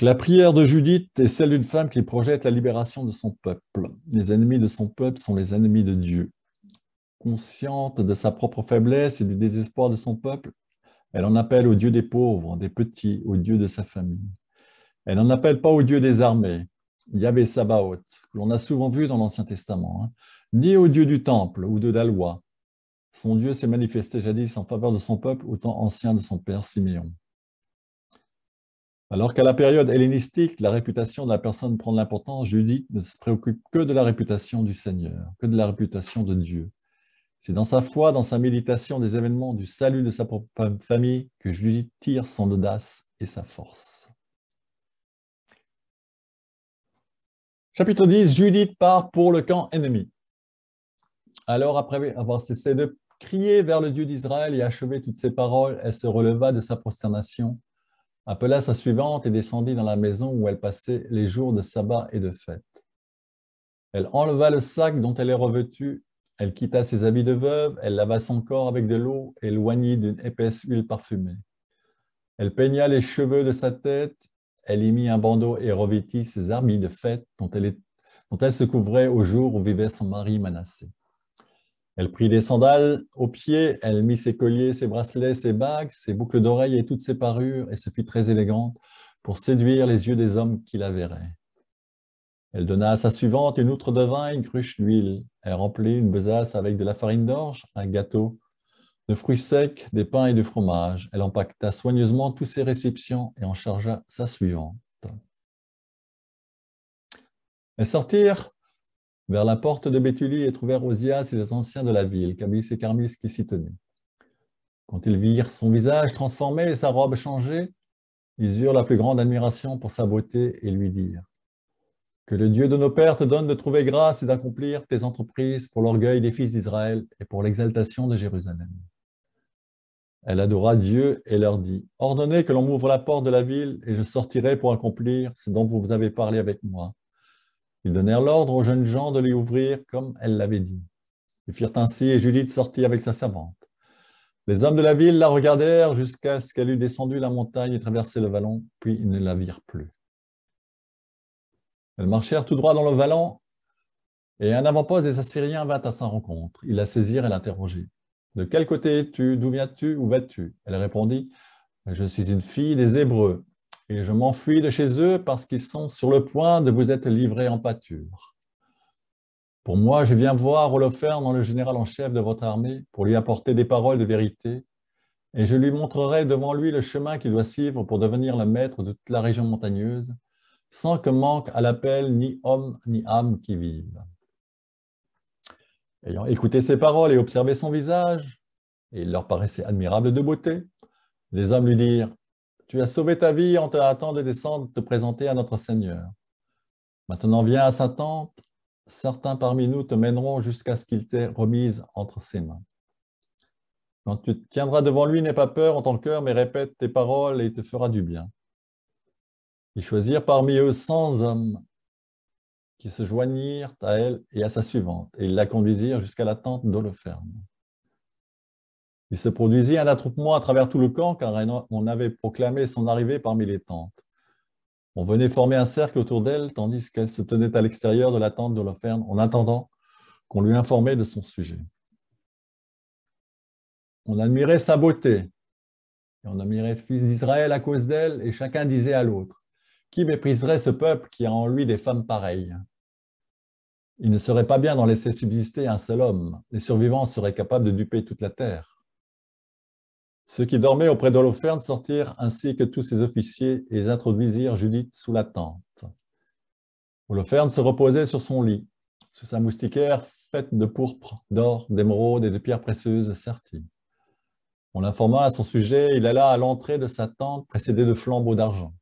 la prière de Judith est celle d'une femme qui projette la libération de son peuple. Les ennemis de son peuple sont les ennemis de Dieu. Consciente de sa propre faiblesse et du désespoir de son peuple, elle en appelle au Dieu des pauvres, des petits, au Dieu de sa famille. Elle n'en appelle pas au Dieu des armées, Yahvé Sabaoth, que l'on a souvent vu dans l'Ancien Testament, hein, ni au Dieu du temple ou de la loi. Son Dieu s'est manifesté jadis en faveur de son peuple au temps ancien de son père Simeon. Alors qu'à la période hellénistique, la réputation de la personne prend de l'importance, Judith ne se préoccupe que de la réputation du Seigneur, que de la réputation de Dieu. C'est dans sa foi, dans sa méditation des événements du salut de sa propre famille que Judith tire son audace et sa force. Chapitre 10, Judith part pour le camp ennemi. Alors, après avoir cessé de crier vers le Dieu d'Israël et achevé toutes ses paroles, elle se releva de sa prosternation appela sa suivante et descendit dans la maison où elle passait les jours de sabbat et de fête. Elle enleva le sac dont elle est revêtue, elle quitta ses habits de veuve, elle lava son corps avec de l'eau et l'oignit d'une épaisse huile parfumée. Elle peigna les cheveux de sa tête, elle y mit un bandeau et revêtit ses habits de fête dont elle, dont elle se couvrait au jour où vivait son mari Manassé. Elle prit des sandales aux pieds, elle mit ses colliers, ses bracelets, ses bagues, ses boucles d'oreilles et toutes ses parures, et se fit très élégante pour séduire les yeux des hommes qui la verraient. Elle donna à sa suivante une outre de vin et une cruche d'huile. Elle remplit une besace avec de la farine d'orge, un gâteau, de fruits secs, des pains et du fromage. Elle empaqueta soigneusement tous ses réceptions et en chargea sa suivante. Elles sortirent vers la porte de Béthulie et trouvèrent Osias et les anciens de la ville, Cabis et Carmis qui s'y tenaient. Quand ils virent son visage transformé et sa robe changée, ils eurent la plus grande admiration pour sa beauté et lui dirent Que le Dieu de nos pères te donne de trouver grâce et d'accomplir tes entreprises pour l'orgueil des fils d'Israël et pour l'exaltation de Jérusalem. Elle adora Dieu et leur dit Ordonnez que l'on m'ouvre la porte de la ville et je sortirai pour accomplir ce dont vous avez parlé avec moi. Ils donnèrent l'ordre aux jeunes gens de les ouvrir comme elle l'avait dit. Ils firent ainsi et Judith sortit avec sa servante. Les hommes de la ville la regardèrent jusqu'à ce qu'elle eût descendu la montagne et traversé le vallon, puis ils ne la virent plus. Elles marchèrent tout droit dans le vallon, et un avant-poste des Assyriens vint à sa rencontre. Ils la saisirent et l'interrogèrent. De quel côté es-tu D'où viens-tu Où vas-tu Elle répondit Je suis une fille des Hébreux, et je m'enfuis de chez eux parce qu'ils sont sur le point de vous être livrés en pâture. Pour moi, je viens voir Holoferne, le général en chef de votre armée, pour lui apporter des paroles de vérité, et je lui montrerai devant lui le chemin qu'il doit suivre pour devenir le maître de toute la région montagneuse, sans que manque à l'appel ni homme ni âme qui vive. Ayant écouté ses paroles et observé son visage, et il leur paraissait admirable de beauté, les hommes lui dirent tu as sauvé ta vie en te hâtant de descendre te présenter à notre Seigneur. Maintenant viens à sa tente, certains parmi nous te mèneront jusqu'à ce qu'il t'ait remise entre ses mains. Quand tu te tiendras devant lui, n'aie pas peur en ton cœur, mais répète tes paroles et il te fera du bien. Ils choisirent parmi eux cent hommes qui se joignirent à elle et à sa suivante, et ils la conduisirent jusqu'à la tente d'Holoferne. Il se produisit un attroupement à travers tout le camp, car on avait proclamé son arrivée parmi les tentes. On venait former un cercle autour d'elle, tandis qu'elle se tenait à l'extérieur de la tente de Loferne en attendant qu'on lui informait de son sujet. On admirait sa beauté, et on admirait le fils d'Israël à cause d'elle, et chacun disait à l'autre, Qui mépriserait ce peuple qui a en lui des femmes pareilles Il ne serait pas bien d'en laisser subsister un seul homme, les survivants seraient capables de duper toute la terre. Ceux qui dormaient auprès d'Holoferne sortirent ainsi que tous ses officiers et introduisirent Judith sous la tente. Holoferne se reposait sur son lit, sous sa moustiquaire faite de pourpre, d'or, d'émeraude et de pierres précieuses serties. On l'informa à son sujet, il alla à l'entrée de sa tente précédé de flambeaux d'argent.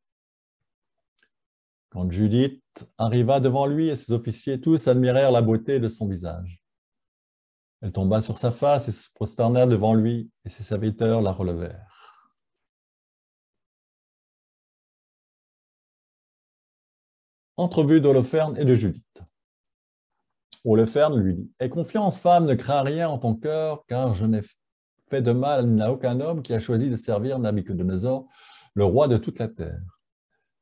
Quand Judith arriva devant lui et ses officiers, tous admirèrent la beauté de son visage. Elle tomba sur sa face et se prosterna devant lui, et ses serviteurs la relevèrent.
Entrevue d'Holoferne et de Judith.
Holoferne lui dit Aie confiance, femme, ne crains rien en ton cœur, car je n'ai fait de mal à aucun homme qui a choisi de servir Nabucodonosor, le roi de toute la terre.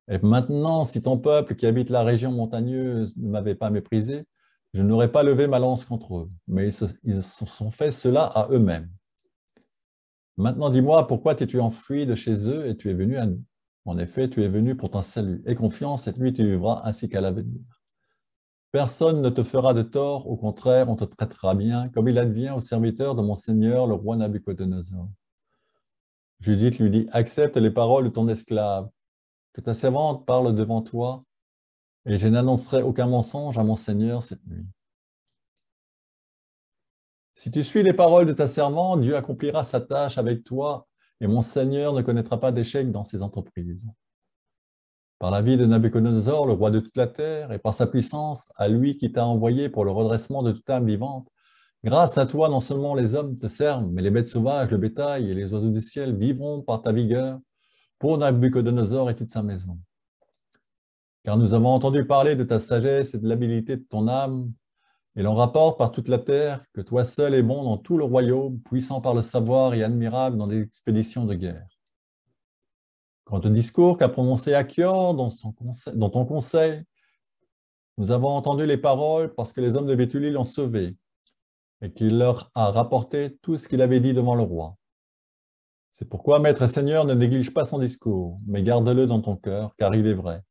Et maintenant, si ton peuple qui habite la région montagneuse ne m'avait pas méprisé, je n'aurais pas levé ma lance contre eux, mais ils se, sont fait cela à eux-mêmes. Maintenant, dis-moi, pourquoi t'es-tu enfui de chez eux et tu es venu à nous En effet, tu es venu pour ton salut. Et confiance, cette nuit, tu vivras ainsi qu'à l'avenir. Personne ne te fera de tort, au contraire, on te traitera bien, comme il advient au serviteur de mon Seigneur, le roi Nabucodonosor. Judith lui dit, accepte les paroles de ton esclave, que ta servante parle devant toi, et je n'annoncerai aucun mensonge à mon Seigneur cette nuit. Si tu suis les paroles de ta serment, Dieu accomplira sa tâche avec toi, et mon Seigneur ne connaîtra pas d'échec dans ses entreprises. Par la vie de Nabucodonosor, le roi de toute la terre, et par sa puissance, à lui qui t'a envoyé pour le redressement de toute âme vivante, grâce à toi, non seulement les hommes te servent, mais les bêtes sauvages, le bétail et les oiseaux du ciel vivront par ta vigueur pour Nabucodonosor et toute sa maison car nous avons entendu parler de ta sagesse et de l'habilité de ton âme, et l'on rapporte par toute la terre que toi seul es bon dans tout le royaume, puissant par le savoir et admirable dans les expéditions de guerre. Quant au discours qu'a prononcé Achior dans, dans ton conseil, nous avons entendu les paroles parce que les hommes de Béthulie l'ont sauvé et qu'il leur a rapporté tout ce qu'il avait dit devant le roi. C'est pourquoi, Maître et Seigneur, ne néglige pas son discours, mais garde-le dans ton cœur, car il est vrai.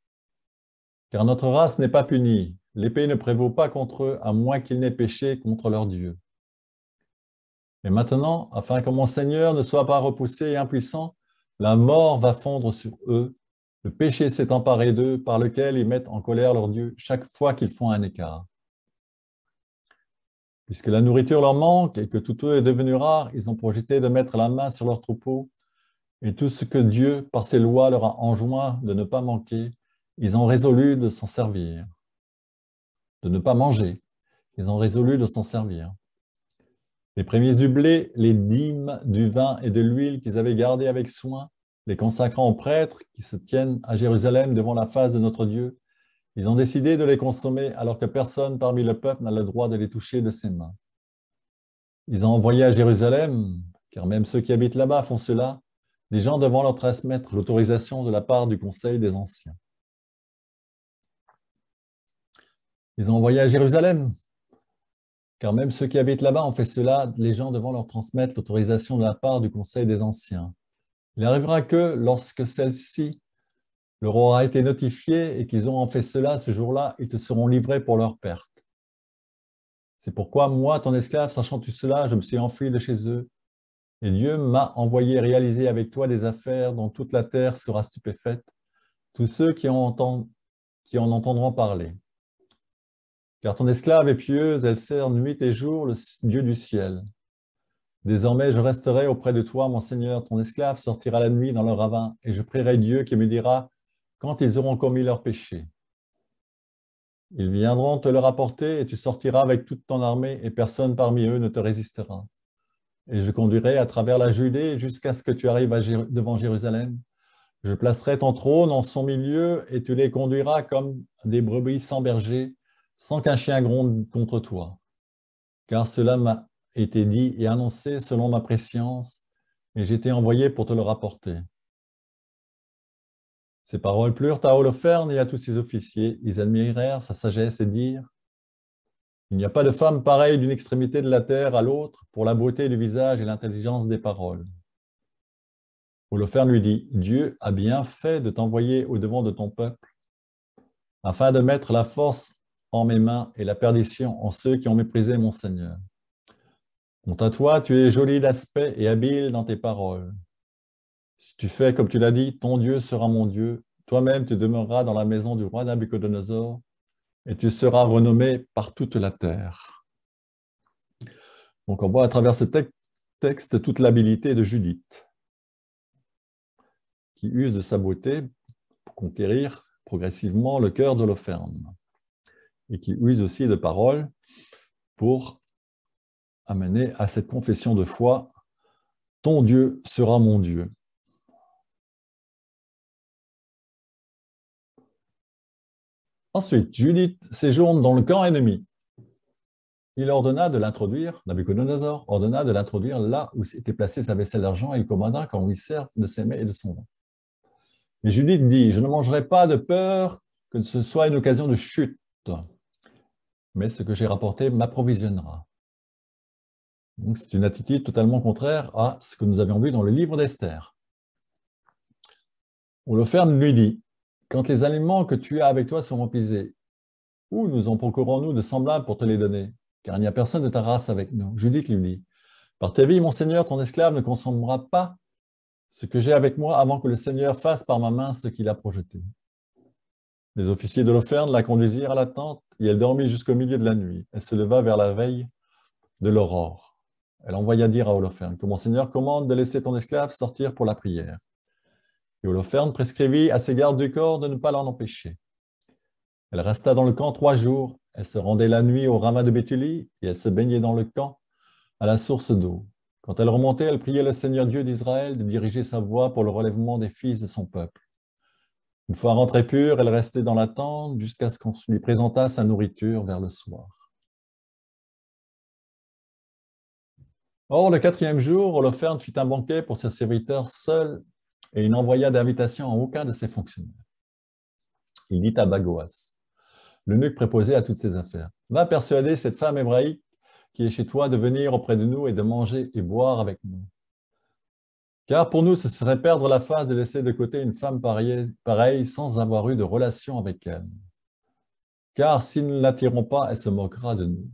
Car notre race n'est pas punie, l'épée ne prévaut pas contre eux, à moins qu'ils n'aient péché contre leur Dieu. Et maintenant, afin que mon Seigneur ne soit pas repoussé et impuissant, la mort va fondre sur eux. Le péché s'est emparé d'eux, par lequel ils mettent en colère leur Dieu chaque fois qu'ils font un écart. Puisque la nourriture leur manque et que tout eux est devenu rare, ils ont projeté de mettre la main sur leur troupeau et tout ce que Dieu, par ses lois, leur a enjoint de ne pas manquer, ils ont résolu de s'en servir, de ne pas manger. Ils ont résolu de s'en servir. Les premiers du blé, les dîmes du vin et de l'huile qu'ils avaient gardés avec soin, les consacrant aux prêtres qui se tiennent à Jérusalem devant la face de notre Dieu, ils ont décidé de les consommer alors que personne parmi le peuple n'a le droit de les toucher de ses mains. Ils ont envoyé à Jérusalem, car même ceux qui habitent là-bas font cela, des gens devant leur transmettre l'autorisation de la part du Conseil des Anciens. Ils ont envoyé à Jérusalem. Car même ceux qui habitent là-bas ont fait cela, les gens devant leur transmettre l'autorisation de la part du Conseil des Anciens. Il arrivera que, lorsque celle-ci leur aura été notifiée et qu'ils auront fait cela ce jour-là, ils te seront livrés pour leur perte. C'est pourquoi moi, ton esclave, sachant tout cela, je me suis enfui de chez eux. Et Dieu m'a envoyé réaliser avec toi des affaires dont toute la terre sera stupéfaite, tous ceux qui qui en entendront parler. Car ton esclave est pieuse, elle sert nuit et jour le Dieu du ciel. Désormais, je resterai auprès de toi, mon Seigneur. Ton esclave sortira la nuit dans le ravin, et je prierai Dieu qui me dira quand ils auront commis leurs péchés. Ils viendront te le rapporter, et tu sortiras avec toute ton armée, et personne parmi eux ne te résistera. Et je conduirai à travers la Judée jusqu'à ce que tu arrives devant Jérusalem. Je placerai ton trône en son milieu, et tu les conduiras comme des brebis sans berger sans qu'un chien gronde contre toi, car cela m'a été dit et annoncé selon ma préscience, et j'étais envoyé pour te le rapporter. Ces paroles plurent à Holoferne et à tous ses officiers. Ils admirèrent sa sagesse et dirent Il n'y a pas de femme pareille d'une extrémité de la terre à l'autre pour la beauté du visage et l'intelligence des paroles. Holoferne lui dit Dieu a bien fait de t'envoyer au-devant de ton peuple, afin de mettre la force en mes mains et la perdition en ceux qui ont méprisé mon Seigneur. Quant à toi, tu es joli d'aspect et habile dans tes paroles. Si tu fais comme tu l'as dit, ton Dieu sera mon Dieu. Toi-même, tu demeureras dans la maison du roi Nabucodonosor et tu seras renommé par toute la terre. Donc on voit à travers ce texte toute l'habilité de Judith, qui use de sa beauté pour conquérir progressivement le cœur de et qui use aussi de paroles pour amener à cette confession de foi, ton Dieu sera mon Dieu. Ensuite, Judith séjourne dans le camp ennemi. Il ordonna de l'introduire, Nabucodonosor ordonna de l'introduire là où était placée sa vaisselle d'argent et il commanda qu'on lui serve de ses et de son vin. Et Judith dit Je ne mangerai pas de peur que ce soit une occasion de chute mais ce que j'ai rapporté m'approvisionnera. Donc c'est une attitude totalement contraire à ce que nous avions vu dans le livre d'Esther. Holoferne lui dit, quand les aliments que tu as avec toi seront pisés, où nous en procurons-nous de semblables pour te les donner Car il n'y a personne de ta race avec nous. Judith lui dit, par ta vie, mon Seigneur, ton esclave ne consommera pas ce que j'ai avec moi avant que le Seigneur fasse par ma main ce qu'il a projeté. Les officiers de la conduisirent à la tente et elle dormit jusqu'au milieu de la nuit. Elle se leva vers la veille de l'aurore. Elle envoya dire à Holoferne que mon Seigneur commande de laisser ton esclave sortir pour la prière. Et Holoferne prescrivit à ses gardes du corps de ne pas l'en empêcher. Elle resta dans le camp trois jours. Elle se rendait la nuit au ramas de Béthulie et elle se baignait dans le camp à la source d'eau. Quand elle remontait, elle priait le Seigneur Dieu d'Israël de diriger sa voie pour le relèvement des fils de son peuple. Une fois rentrée pure, elle restait dans la tente jusqu'à ce qu'on lui présentât sa nourriture vers le soir. Or, le quatrième jour, Holoferne fit un banquet pour ses serviteurs seuls et il n'envoya d'invitation à aucun de ses fonctionnaires. Il dit à Bagoas, l'eunuque préposé à toutes ses affaires, Va persuader cette femme hébraïque qui est chez toi de venir auprès de nous et de manger et boire avec nous. Car pour nous, ce serait perdre la face de laisser de côté une femme pareille sans avoir eu de relation avec elle. Car si nous ne l'attirons pas, elle se moquera de nous.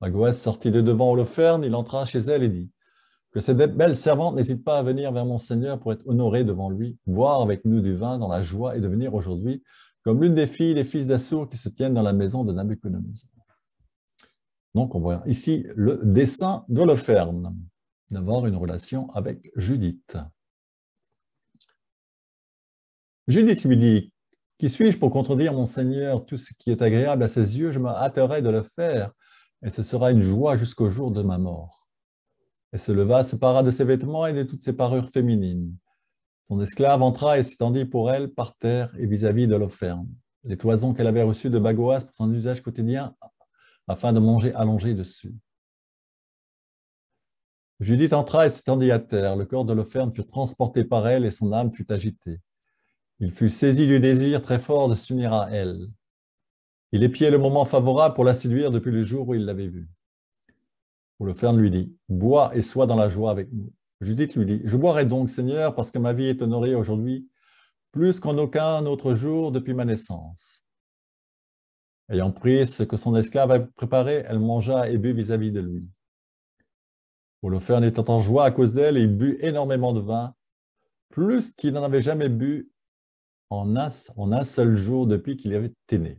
Magouès sortit de devant Holoferne, il entra chez elle et dit Que cette belle servante n'hésite pas à venir vers mon Seigneur pour être honorée devant lui, boire avec nous du vin dans la joie et devenir aujourd'hui comme l'une des filles des fils d'Assour qui se tiennent dans la maison de Nabucodonosor. Donc on voit ici le dessin d'Holoferne d'avoir une relation avec Judith. Judith lui dit, Qui suis-je pour contredire mon Seigneur Tout ce qui est agréable à ses yeux, je me hâterai de le faire, et ce sera une joie jusqu'au jour de ma mort. Elle se leva, se para de ses vêtements et de toutes ses parures féminines. Son esclave entra et s'étendit pour elle par terre et vis-à-vis de l'offerme. Les toisons qu'elle avait reçues de Bagoas pour son usage quotidien afin de manger allongé dessus. Judith entra et s'étendit à terre. Le corps de fut transporté par elle et son âme fut agitée. Il fut saisi du désir très fort de s'unir à elle. Il épiait le moment favorable pour la séduire depuis le jour où il l'avait vue. Holoferne lui dit Bois et sois dans la joie avec nous. Judith lui dit Je boirai donc, Seigneur, parce que ma vie est honorée aujourd'hui plus qu'en aucun autre jour depuis ma naissance. Ayant pris ce que son esclave avait préparé, elle mangea et but vis-à-vis de lui. Holoferne étant en joie à cause d'elle et il but énormément de vin, plus qu'il n'en avait jamais bu en un, seul jour depuis qu'il avait été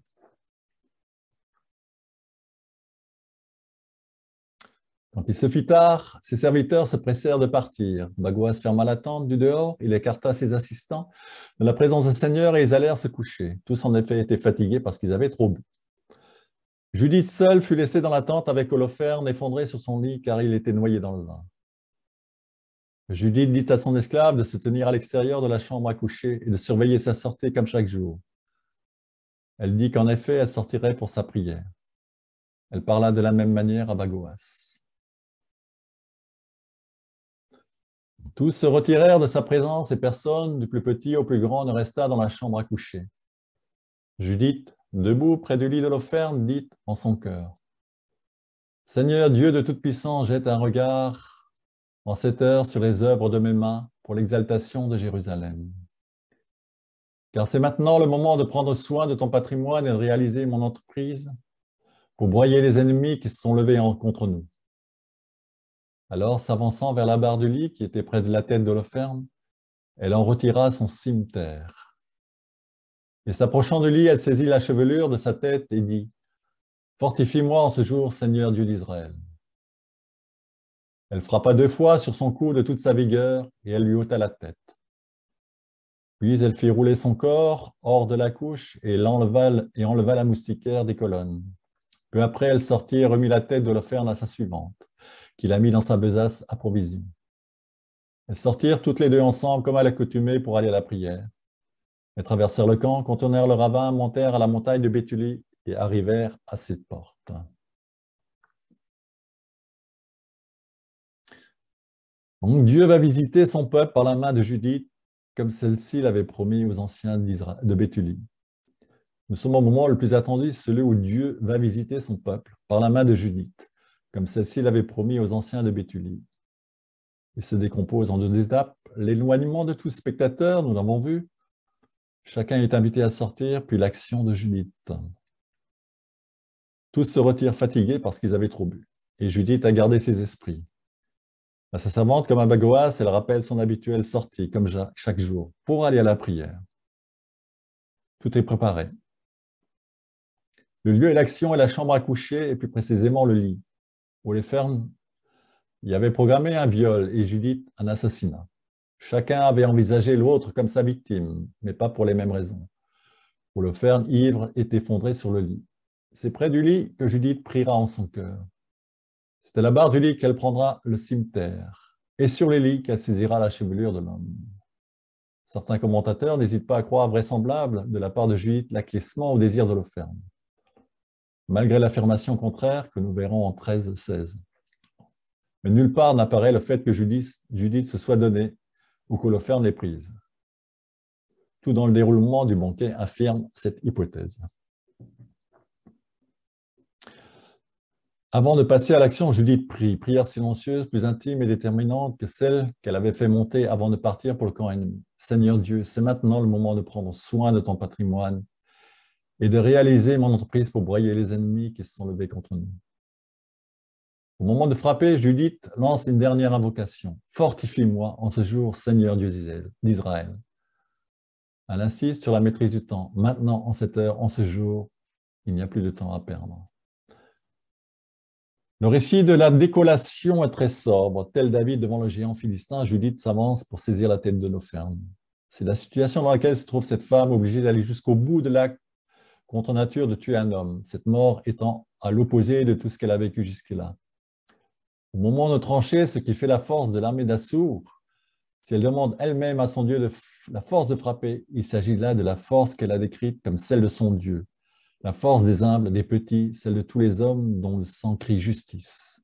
Quand il se fit tard, ses serviteurs se pressèrent de partir. Bagoas ferma la tente du dehors, il écarta ses assistants de la présence du Seigneur et ils allèrent se coucher. Tous en effet étaient fatigués parce qu'ils avaient trop bu. Judith seule fut laissée dans la tente avec Holoferne, effondré sur son lit car il était noyé dans le vin. Judith dit à son esclave de se tenir à l'extérieur de la chambre à coucher et de surveiller sa sortie comme chaque jour. Elle dit qu'en effet, elle sortirait pour sa prière. Elle parla de la même manière à Bagoas. Tous se retirèrent de sa présence et personne, du plus petit au plus grand, ne resta dans la chambre à coucher. Judith debout près du lit de l'offerte dit en son cœur. Seigneur Dieu de toute puissance jette un regard en cette heure sur les œuvres de mes mains pour l'exaltation de Jérusalem. Car c'est maintenant le moment de prendre soin de ton patrimoine et de réaliser mon entreprise pour broyer les ennemis qui se sont levés en contre nous. Alors, s'avançant vers la barre du lit qui était près de la tête de elle en retira son cimetière. Et s'approchant du lit, elle saisit la chevelure de sa tête et dit Fortifie-moi en ce jour, Seigneur Dieu d'Israël. Elle frappa deux fois sur son cou de toute sa vigueur et elle lui ôta la tête. Puis elle fit rouler son corps hors de la couche et, l'enleva, et enleva la moustiquaire des colonnes. Peu après, elle sortit et remit la tête de l'offerne à sa suivante, qui la mit dans sa besace à provision. Elles sortirent toutes les deux ensemble comme à l'accoutumée pour aller à la prière. Ils traversèrent le camp, contournèrent le ravin, montèrent à la montagne de Béthulie et arrivèrent à cette porte. Dieu va visiter son peuple par la main de Judith, comme celle-ci l'avait promis aux anciens de Béthulie. Nous sommes au moment le plus attendu, celui où Dieu va visiter son peuple par la main de Judith, comme celle-ci l'avait promis aux anciens de Béthulie. Il se décompose en deux étapes. L'éloignement de tout spectateur, nous l'avons vu, Chacun est invité à sortir, puis l'action de Judith. Tous se retirent fatigués parce qu'ils avaient trop bu, et Judith a gardé ses esprits. À sa servante, comme à Bagoas, elle rappelle son habituelle sortie, comme chaque jour, pour aller à la prière. Tout est préparé. Le lieu et l'action est la chambre à coucher, et plus précisément le lit, où les fermes y avaient programmé un viol et Judith un assassinat. Chacun avait envisagé l'autre comme sa victime, mais pas pour les mêmes raisons. Holoferne, ivre, est effondré sur le lit. C'est près du lit que Judith priera en son cœur. C'est à la barre du lit qu'elle prendra le cimetière, et sur les lits qu'elle saisira la chevelure de l'homme. Certains commentateurs n'hésitent pas à croire vraisemblable de la part de Judith l'acquiescement au désir de malgré l'affirmation contraire que nous verrons en 13-16. Mais nulle part n'apparaît le fait que Judith, Judith se soit donnée ou que les prise. Tout dans le déroulement du banquet affirme cette hypothèse. Avant de passer à l'action, Judith prie, prière silencieuse, plus intime et déterminante que celle qu'elle avait fait monter avant de partir pour le camp ennemi. Seigneur Dieu, c'est maintenant le moment de prendre soin de ton patrimoine et de réaliser mon entreprise pour broyer les ennemis qui se sont levés contre nous. Au moment de frapper, Judith lance une dernière invocation. Fortifie-moi en ce jour, Seigneur Dieu d'Israël. Elle insiste sur la maîtrise du temps. Maintenant, en cette heure, en ce jour, il n'y a plus de temps à perdre. Le récit de la décollation est très sobre. Tel David devant le géant philistin, Judith s'avance pour saisir la tête de nos C'est la situation dans laquelle se trouve cette femme obligée d'aller jusqu'au bout de l'acte contre nature de tuer un homme, cette mort étant à l'opposé de tout ce qu'elle a vécu jusque-là. Au moment de trancher, ce qui fait la force de l'armée d'Assour, si elle demande elle-même à son Dieu la force de frapper, il s'agit là de la force qu'elle a décrite comme celle de son Dieu, la force des humbles, des petits, celle de tous les hommes dont le sang crie justice.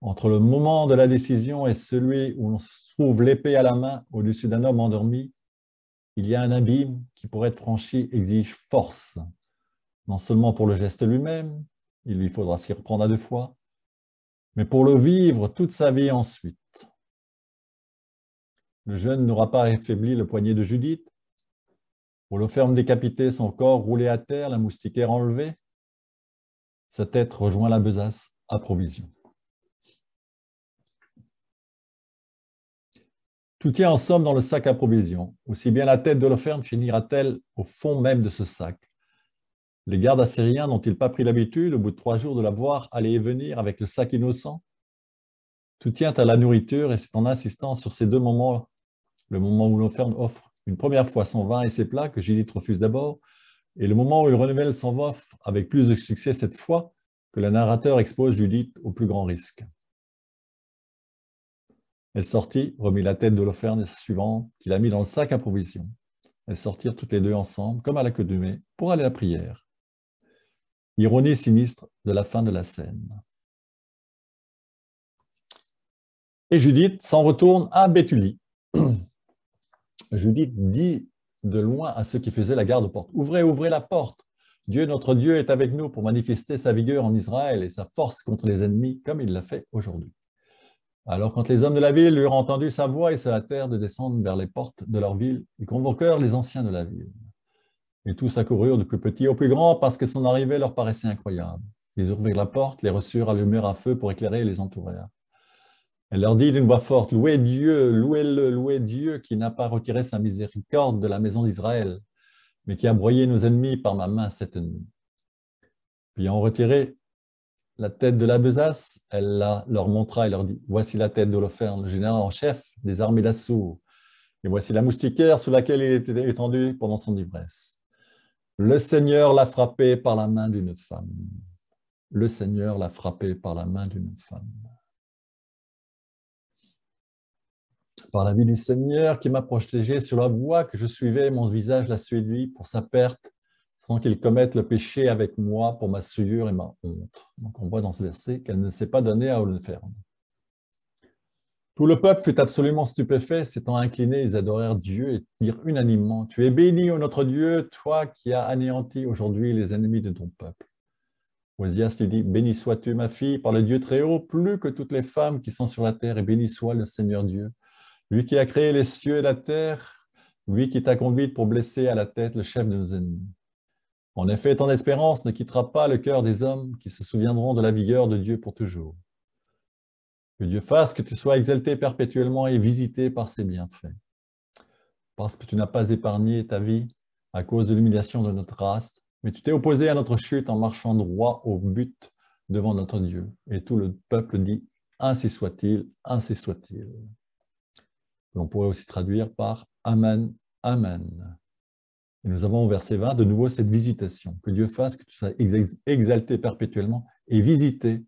Entre le moment de la décision et celui où l'on trouve l'épée à la main au-dessus d'un homme endormi, il y a un abîme qui, pour être franchi, exige force, non seulement pour le geste lui-même, il lui faudra s'y reprendre à deux fois, mais pour le vivre toute sa vie ensuite. Le jeune n'aura pas affaibli le poignet de Judith, pour le ferme décapité, son corps roulé à terre, la moustiquaire enlevée. Sa tête rejoint la besace à provision. Tout tient en somme dans le sac à provision. Aussi bien la tête de finira-t-elle au fond même de ce sac. Les gardes assyriens n'ont-ils pas pris l'habitude, au bout de trois jours, de la voir aller et venir avec le sac innocent Tout tient à la nourriture et c'est en insistant sur ces deux moments, le moment où l'enferme offre une première fois son vin et ses plats, que Judith refuse d'abord, et le moment où il renouvelle son offre avec plus de succès cette fois, que le narrateur expose Judith au plus grand risque. Elle sortit, remit la tête de sa suivante, qu'il a mis dans le sac à provision. Elles sortirent toutes les deux ensemble, comme à la queue mai, pour aller à la prière ironie sinistre de la fin de la scène. Et Judith s'en retourne à Béthulie. Judith dit de loin à ceux qui faisaient la garde aux portes, « Ouvrez, ouvrez la porte. Dieu, notre Dieu, est avec nous pour manifester sa vigueur en Israël et sa force contre les ennemis, comme il l'a fait aujourd'hui. Alors, quand les hommes de la ville eurent entendu sa voix, ils se hâtèrent de descendre vers les portes de leur ville. et convoquèrent les anciens de la ville et tous accoururent du plus petit au plus grand parce que son arrivée leur paraissait incroyable. Ils ouvrirent la porte, les reçurent, allumèrent un feu pour éclairer et les entourèrent. Elle leur dit d'une voix forte, Louez Dieu, louez-le, louez Dieu qui n'a pas retiré sa miséricorde de la maison d'Israël, mais qui a broyé nos ennemis par ma main cette nuit. Puis en retiré la tête de la besace, elle leur montra et leur dit, Voici la tête d'Holoferne, le général en chef des armées d'assaut, et voici la moustiquaire sous laquelle il était étendu pendant son ivresse. Le Seigneur l'a frappé par la main d'une femme. Le Seigneur l'a frappé par la main d'une femme. Par la vie du Seigneur qui m'a protégé sur la voie que je suivais, mon visage l'a suivi pour sa perte, sans qu'il commette le péché avec moi pour ma souillure et ma honte. Donc on voit dans ce verset qu'elle ne s'est pas donnée à tout le peuple fut absolument stupéfait, s'étant incliné, ils adorèrent Dieu et dirent unanimement, Tu es béni, ô notre Dieu, toi qui as anéanti aujourd'hui les ennemis de ton peuple. Oisias lui dit, Béni sois-tu, ma fille, par le Dieu très haut, plus que toutes les femmes qui sont sur la terre, et béni soit le Seigneur Dieu, lui qui a créé les cieux et la terre, lui qui t'a conduite pour blesser à la tête le chef de nos ennemis. En effet, ton espérance ne quittera pas le cœur des hommes qui se souviendront de la vigueur de Dieu pour toujours. Que Dieu fasse que tu sois exalté perpétuellement et visité par ses bienfaits. Parce que tu n'as pas épargné ta vie à cause de l'humiliation de notre race, mais tu t'es opposé à notre chute en marchant droit au but devant notre Dieu. Et tout le peuple dit, ainsi soit-il, ainsi soit-il. On pourrait aussi traduire par Amen, Amen. Et nous avons au verset 20 de nouveau cette visitation. Que Dieu fasse que tu sois exalté perpétuellement et visité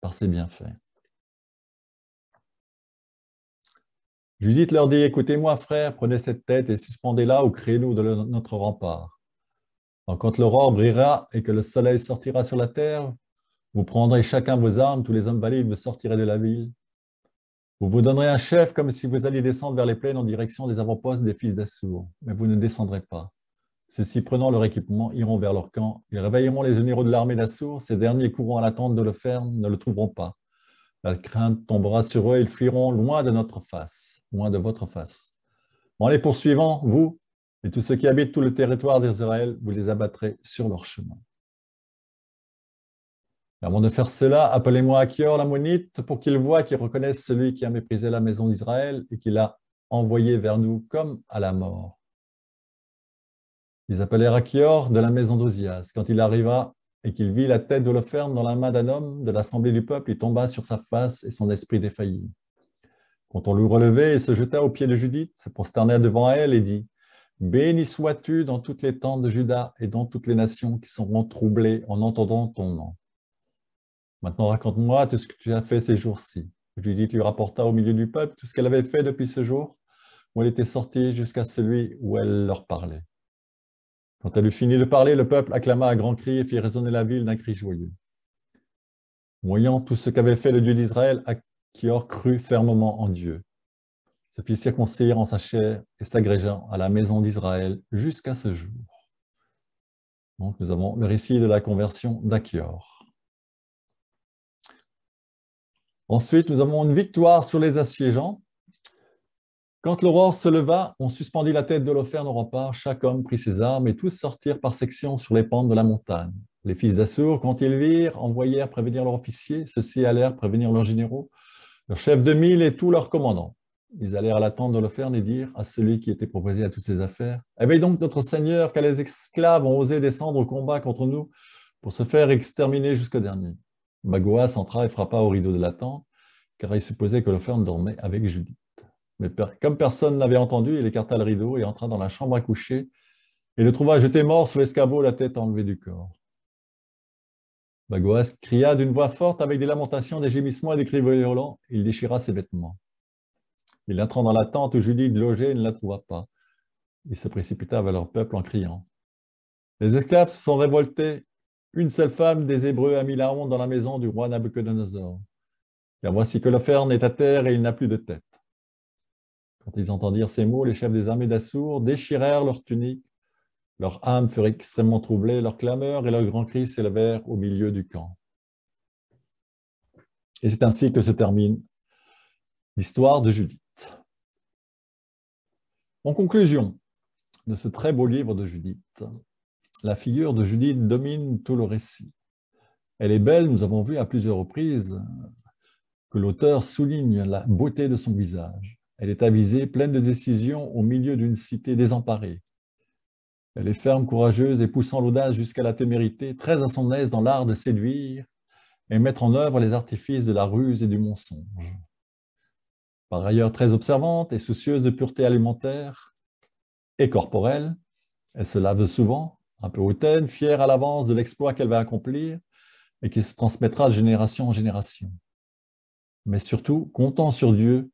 par ses bienfaits. Judith leur dit, écoutez-moi frères, prenez cette tête et suspendez-la créez-nous de notre rempart. quand l'aurore brillera et que le soleil sortira sur la terre, vous prendrez chacun vos armes, tous les hommes valides, vous sortirez de la ville. Vous vous donnerez un chef comme si vous alliez descendre vers les plaines en direction des avant-postes des fils d'Assour, mais vous ne descendrez pas. Ceux-ci, prenant leur équipement, iront vers leur camp. Ils réveilleront les généraux de l'armée d'Assour. Ces derniers courant à l'attente de le ferme, ne le trouveront pas. La crainte tombera sur eux, et ils fuiront loin de notre face, loin de votre face. En les poursuivant, vous et tous ceux qui habitent tout le territoire d'Israël, vous les abattrez sur leur chemin. avant de faire cela, appelez-moi Akior l'ammonite pour qu'il voie, qu'il reconnaisse celui qui a méprisé la maison d'Israël et qui l'a envoyé vers nous comme à la mort. Ils appelèrent Achior de la maison d'Ozias. Quand il arriva, et qu'il vit la tête de dans la main d'un homme de l'assemblée du peuple, il tomba sur sa face et son esprit défaillit. Quand on l'eut relevé, il se jeta aux pieds de Judith, se prosterna devant elle et dit Béni sois-tu dans toutes les tentes de Judas et dans toutes les nations qui seront troublées en entendant ton nom. Maintenant, raconte-moi tout ce que tu as fait ces jours-ci. Judith lui rapporta au milieu du peuple tout ce qu'elle avait fait depuis ce jour où elle était sortie jusqu'à celui où elle leur parlait. Quand elle eut fini de parler, le peuple acclama à grands cris et fit résonner la ville d'un cri joyeux. Voyant tout ce qu'avait fait le Dieu d'Israël, Achior crut fermement en Dieu, se fit circoncire en sa chair et s'agrégeant à la maison d'Israël jusqu'à ce jour. Donc nous avons le récit de la conversion d'Achior. Ensuite, nous avons une victoire sur les assiégeants quand l'aurore se leva, on suspendit la tête de l'offerne au rempart, chaque homme prit ses armes et tous sortirent par section sur les pentes de la montagne. Les fils d'Assur, quand ils virent, envoyèrent prévenir leurs officiers, ceux-ci allèrent prévenir leurs généraux, leurs chefs de mille et tous leurs commandants. Ils allèrent à la tente de l'offerne et dirent à celui qui était proposé à toutes ses affaires Éveille donc notre Seigneur, car les esclaves ont osé descendre au combat contre nous pour se faire exterminer jusqu'au dernier. Magoas entra et frappa au rideau de la tente, car il supposait que l'offerne dormait avec Judith. Mais comme personne n'avait entendu, il écarta le rideau et entra dans la chambre à coucher et le trouva jeté mort sous l'escabeau, la tête enlevée du corps. Bagoas cria d'une voix forte avec des lamentations, des gémissements et des cris violents. Il déchira ses vêtements. Il entra dans la tente où Judith logeait et ne la trouva pas. Il se précipita vers leur peuple en criant. Les esclaves se sont révoltés. Une seule femme des Hébreux a mis la honte dans la maison du roi Nabuchodonosor. Car voici que le fer n'est à terre et il n'a plus de tête. Quand ils entendirent ces mots, les chefs des armées d'Assour déchirèrent leurs tuniques. leurs âmes furent extrêmement troublées, leurs clameurs et leurs grands cris s'élevèrent au milieu du camp. Et c'est ainsi que se termine l'histoire de Judith. En conclusion de ce très beau livre de Judith, la figure de Judith domine tout le récit. Elle est belle, nous avons vu à plusieurs reprises que l'auteur souligne la beauté de son visage. Elle est avisée, pleine de décisions, au milieu d'une cité désemparée. Elle est ferme, courageuse et poussant l'audace jusqu'à la témérité, très à son aise dans l'art de séduire et mettre en œuvre les artifices de la ruse et du mensonge. Par ailleurs très observante et soucieuse de pureté alimentaire et corporelle, elle se lave souvent, un peu hautaine, fière à l'avance de l'exploit qu'elle va accomplir et qui se transmettra de génération en génération. Mais surtout, comptant sur Dieu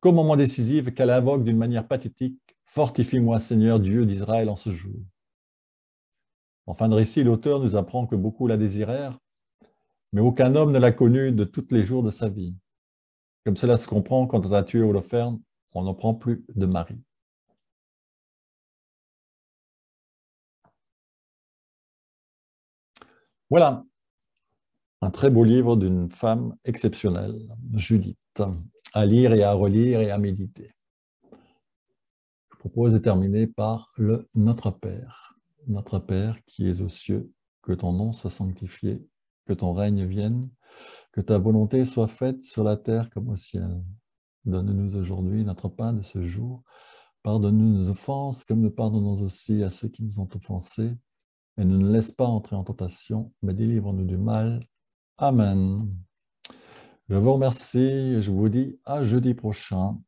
qu'au moment décisif qu'elle invoque d'une manière pathétique Fortifie-moi, Seigneur Dieu d'Israël, en ce jour. En fin de récit, l'auteur nous apprend que beaucoup la désirèrent, mais aucun homme ne l'a connue de tous les jours de sa vie. Comme cela se comprend, quand on a tué Holoferne, on n'en prend plus de mari. Voilà, un très beau livre d'une femme exceptionnelle, Judith à lire et à relire et à méditer. Je propose de terminer par le Notre Père. Notre Père qui es aux cieux, que ton nom soit sanctifié, que ton règne vienne, que ta volonté soit faite sur la terre comme au ciel. Donne-nous aujourd'hui notre pain de ce jour. Pardonne-nous nos offenses, comme nous pardonnons aussi à ceux qui nous ont offensés. Et ne nous laisse pas entrer en tentation, mais délivre-nous du mal. Amen. Je vous remercie. et Je vous dis à jeudi prochain.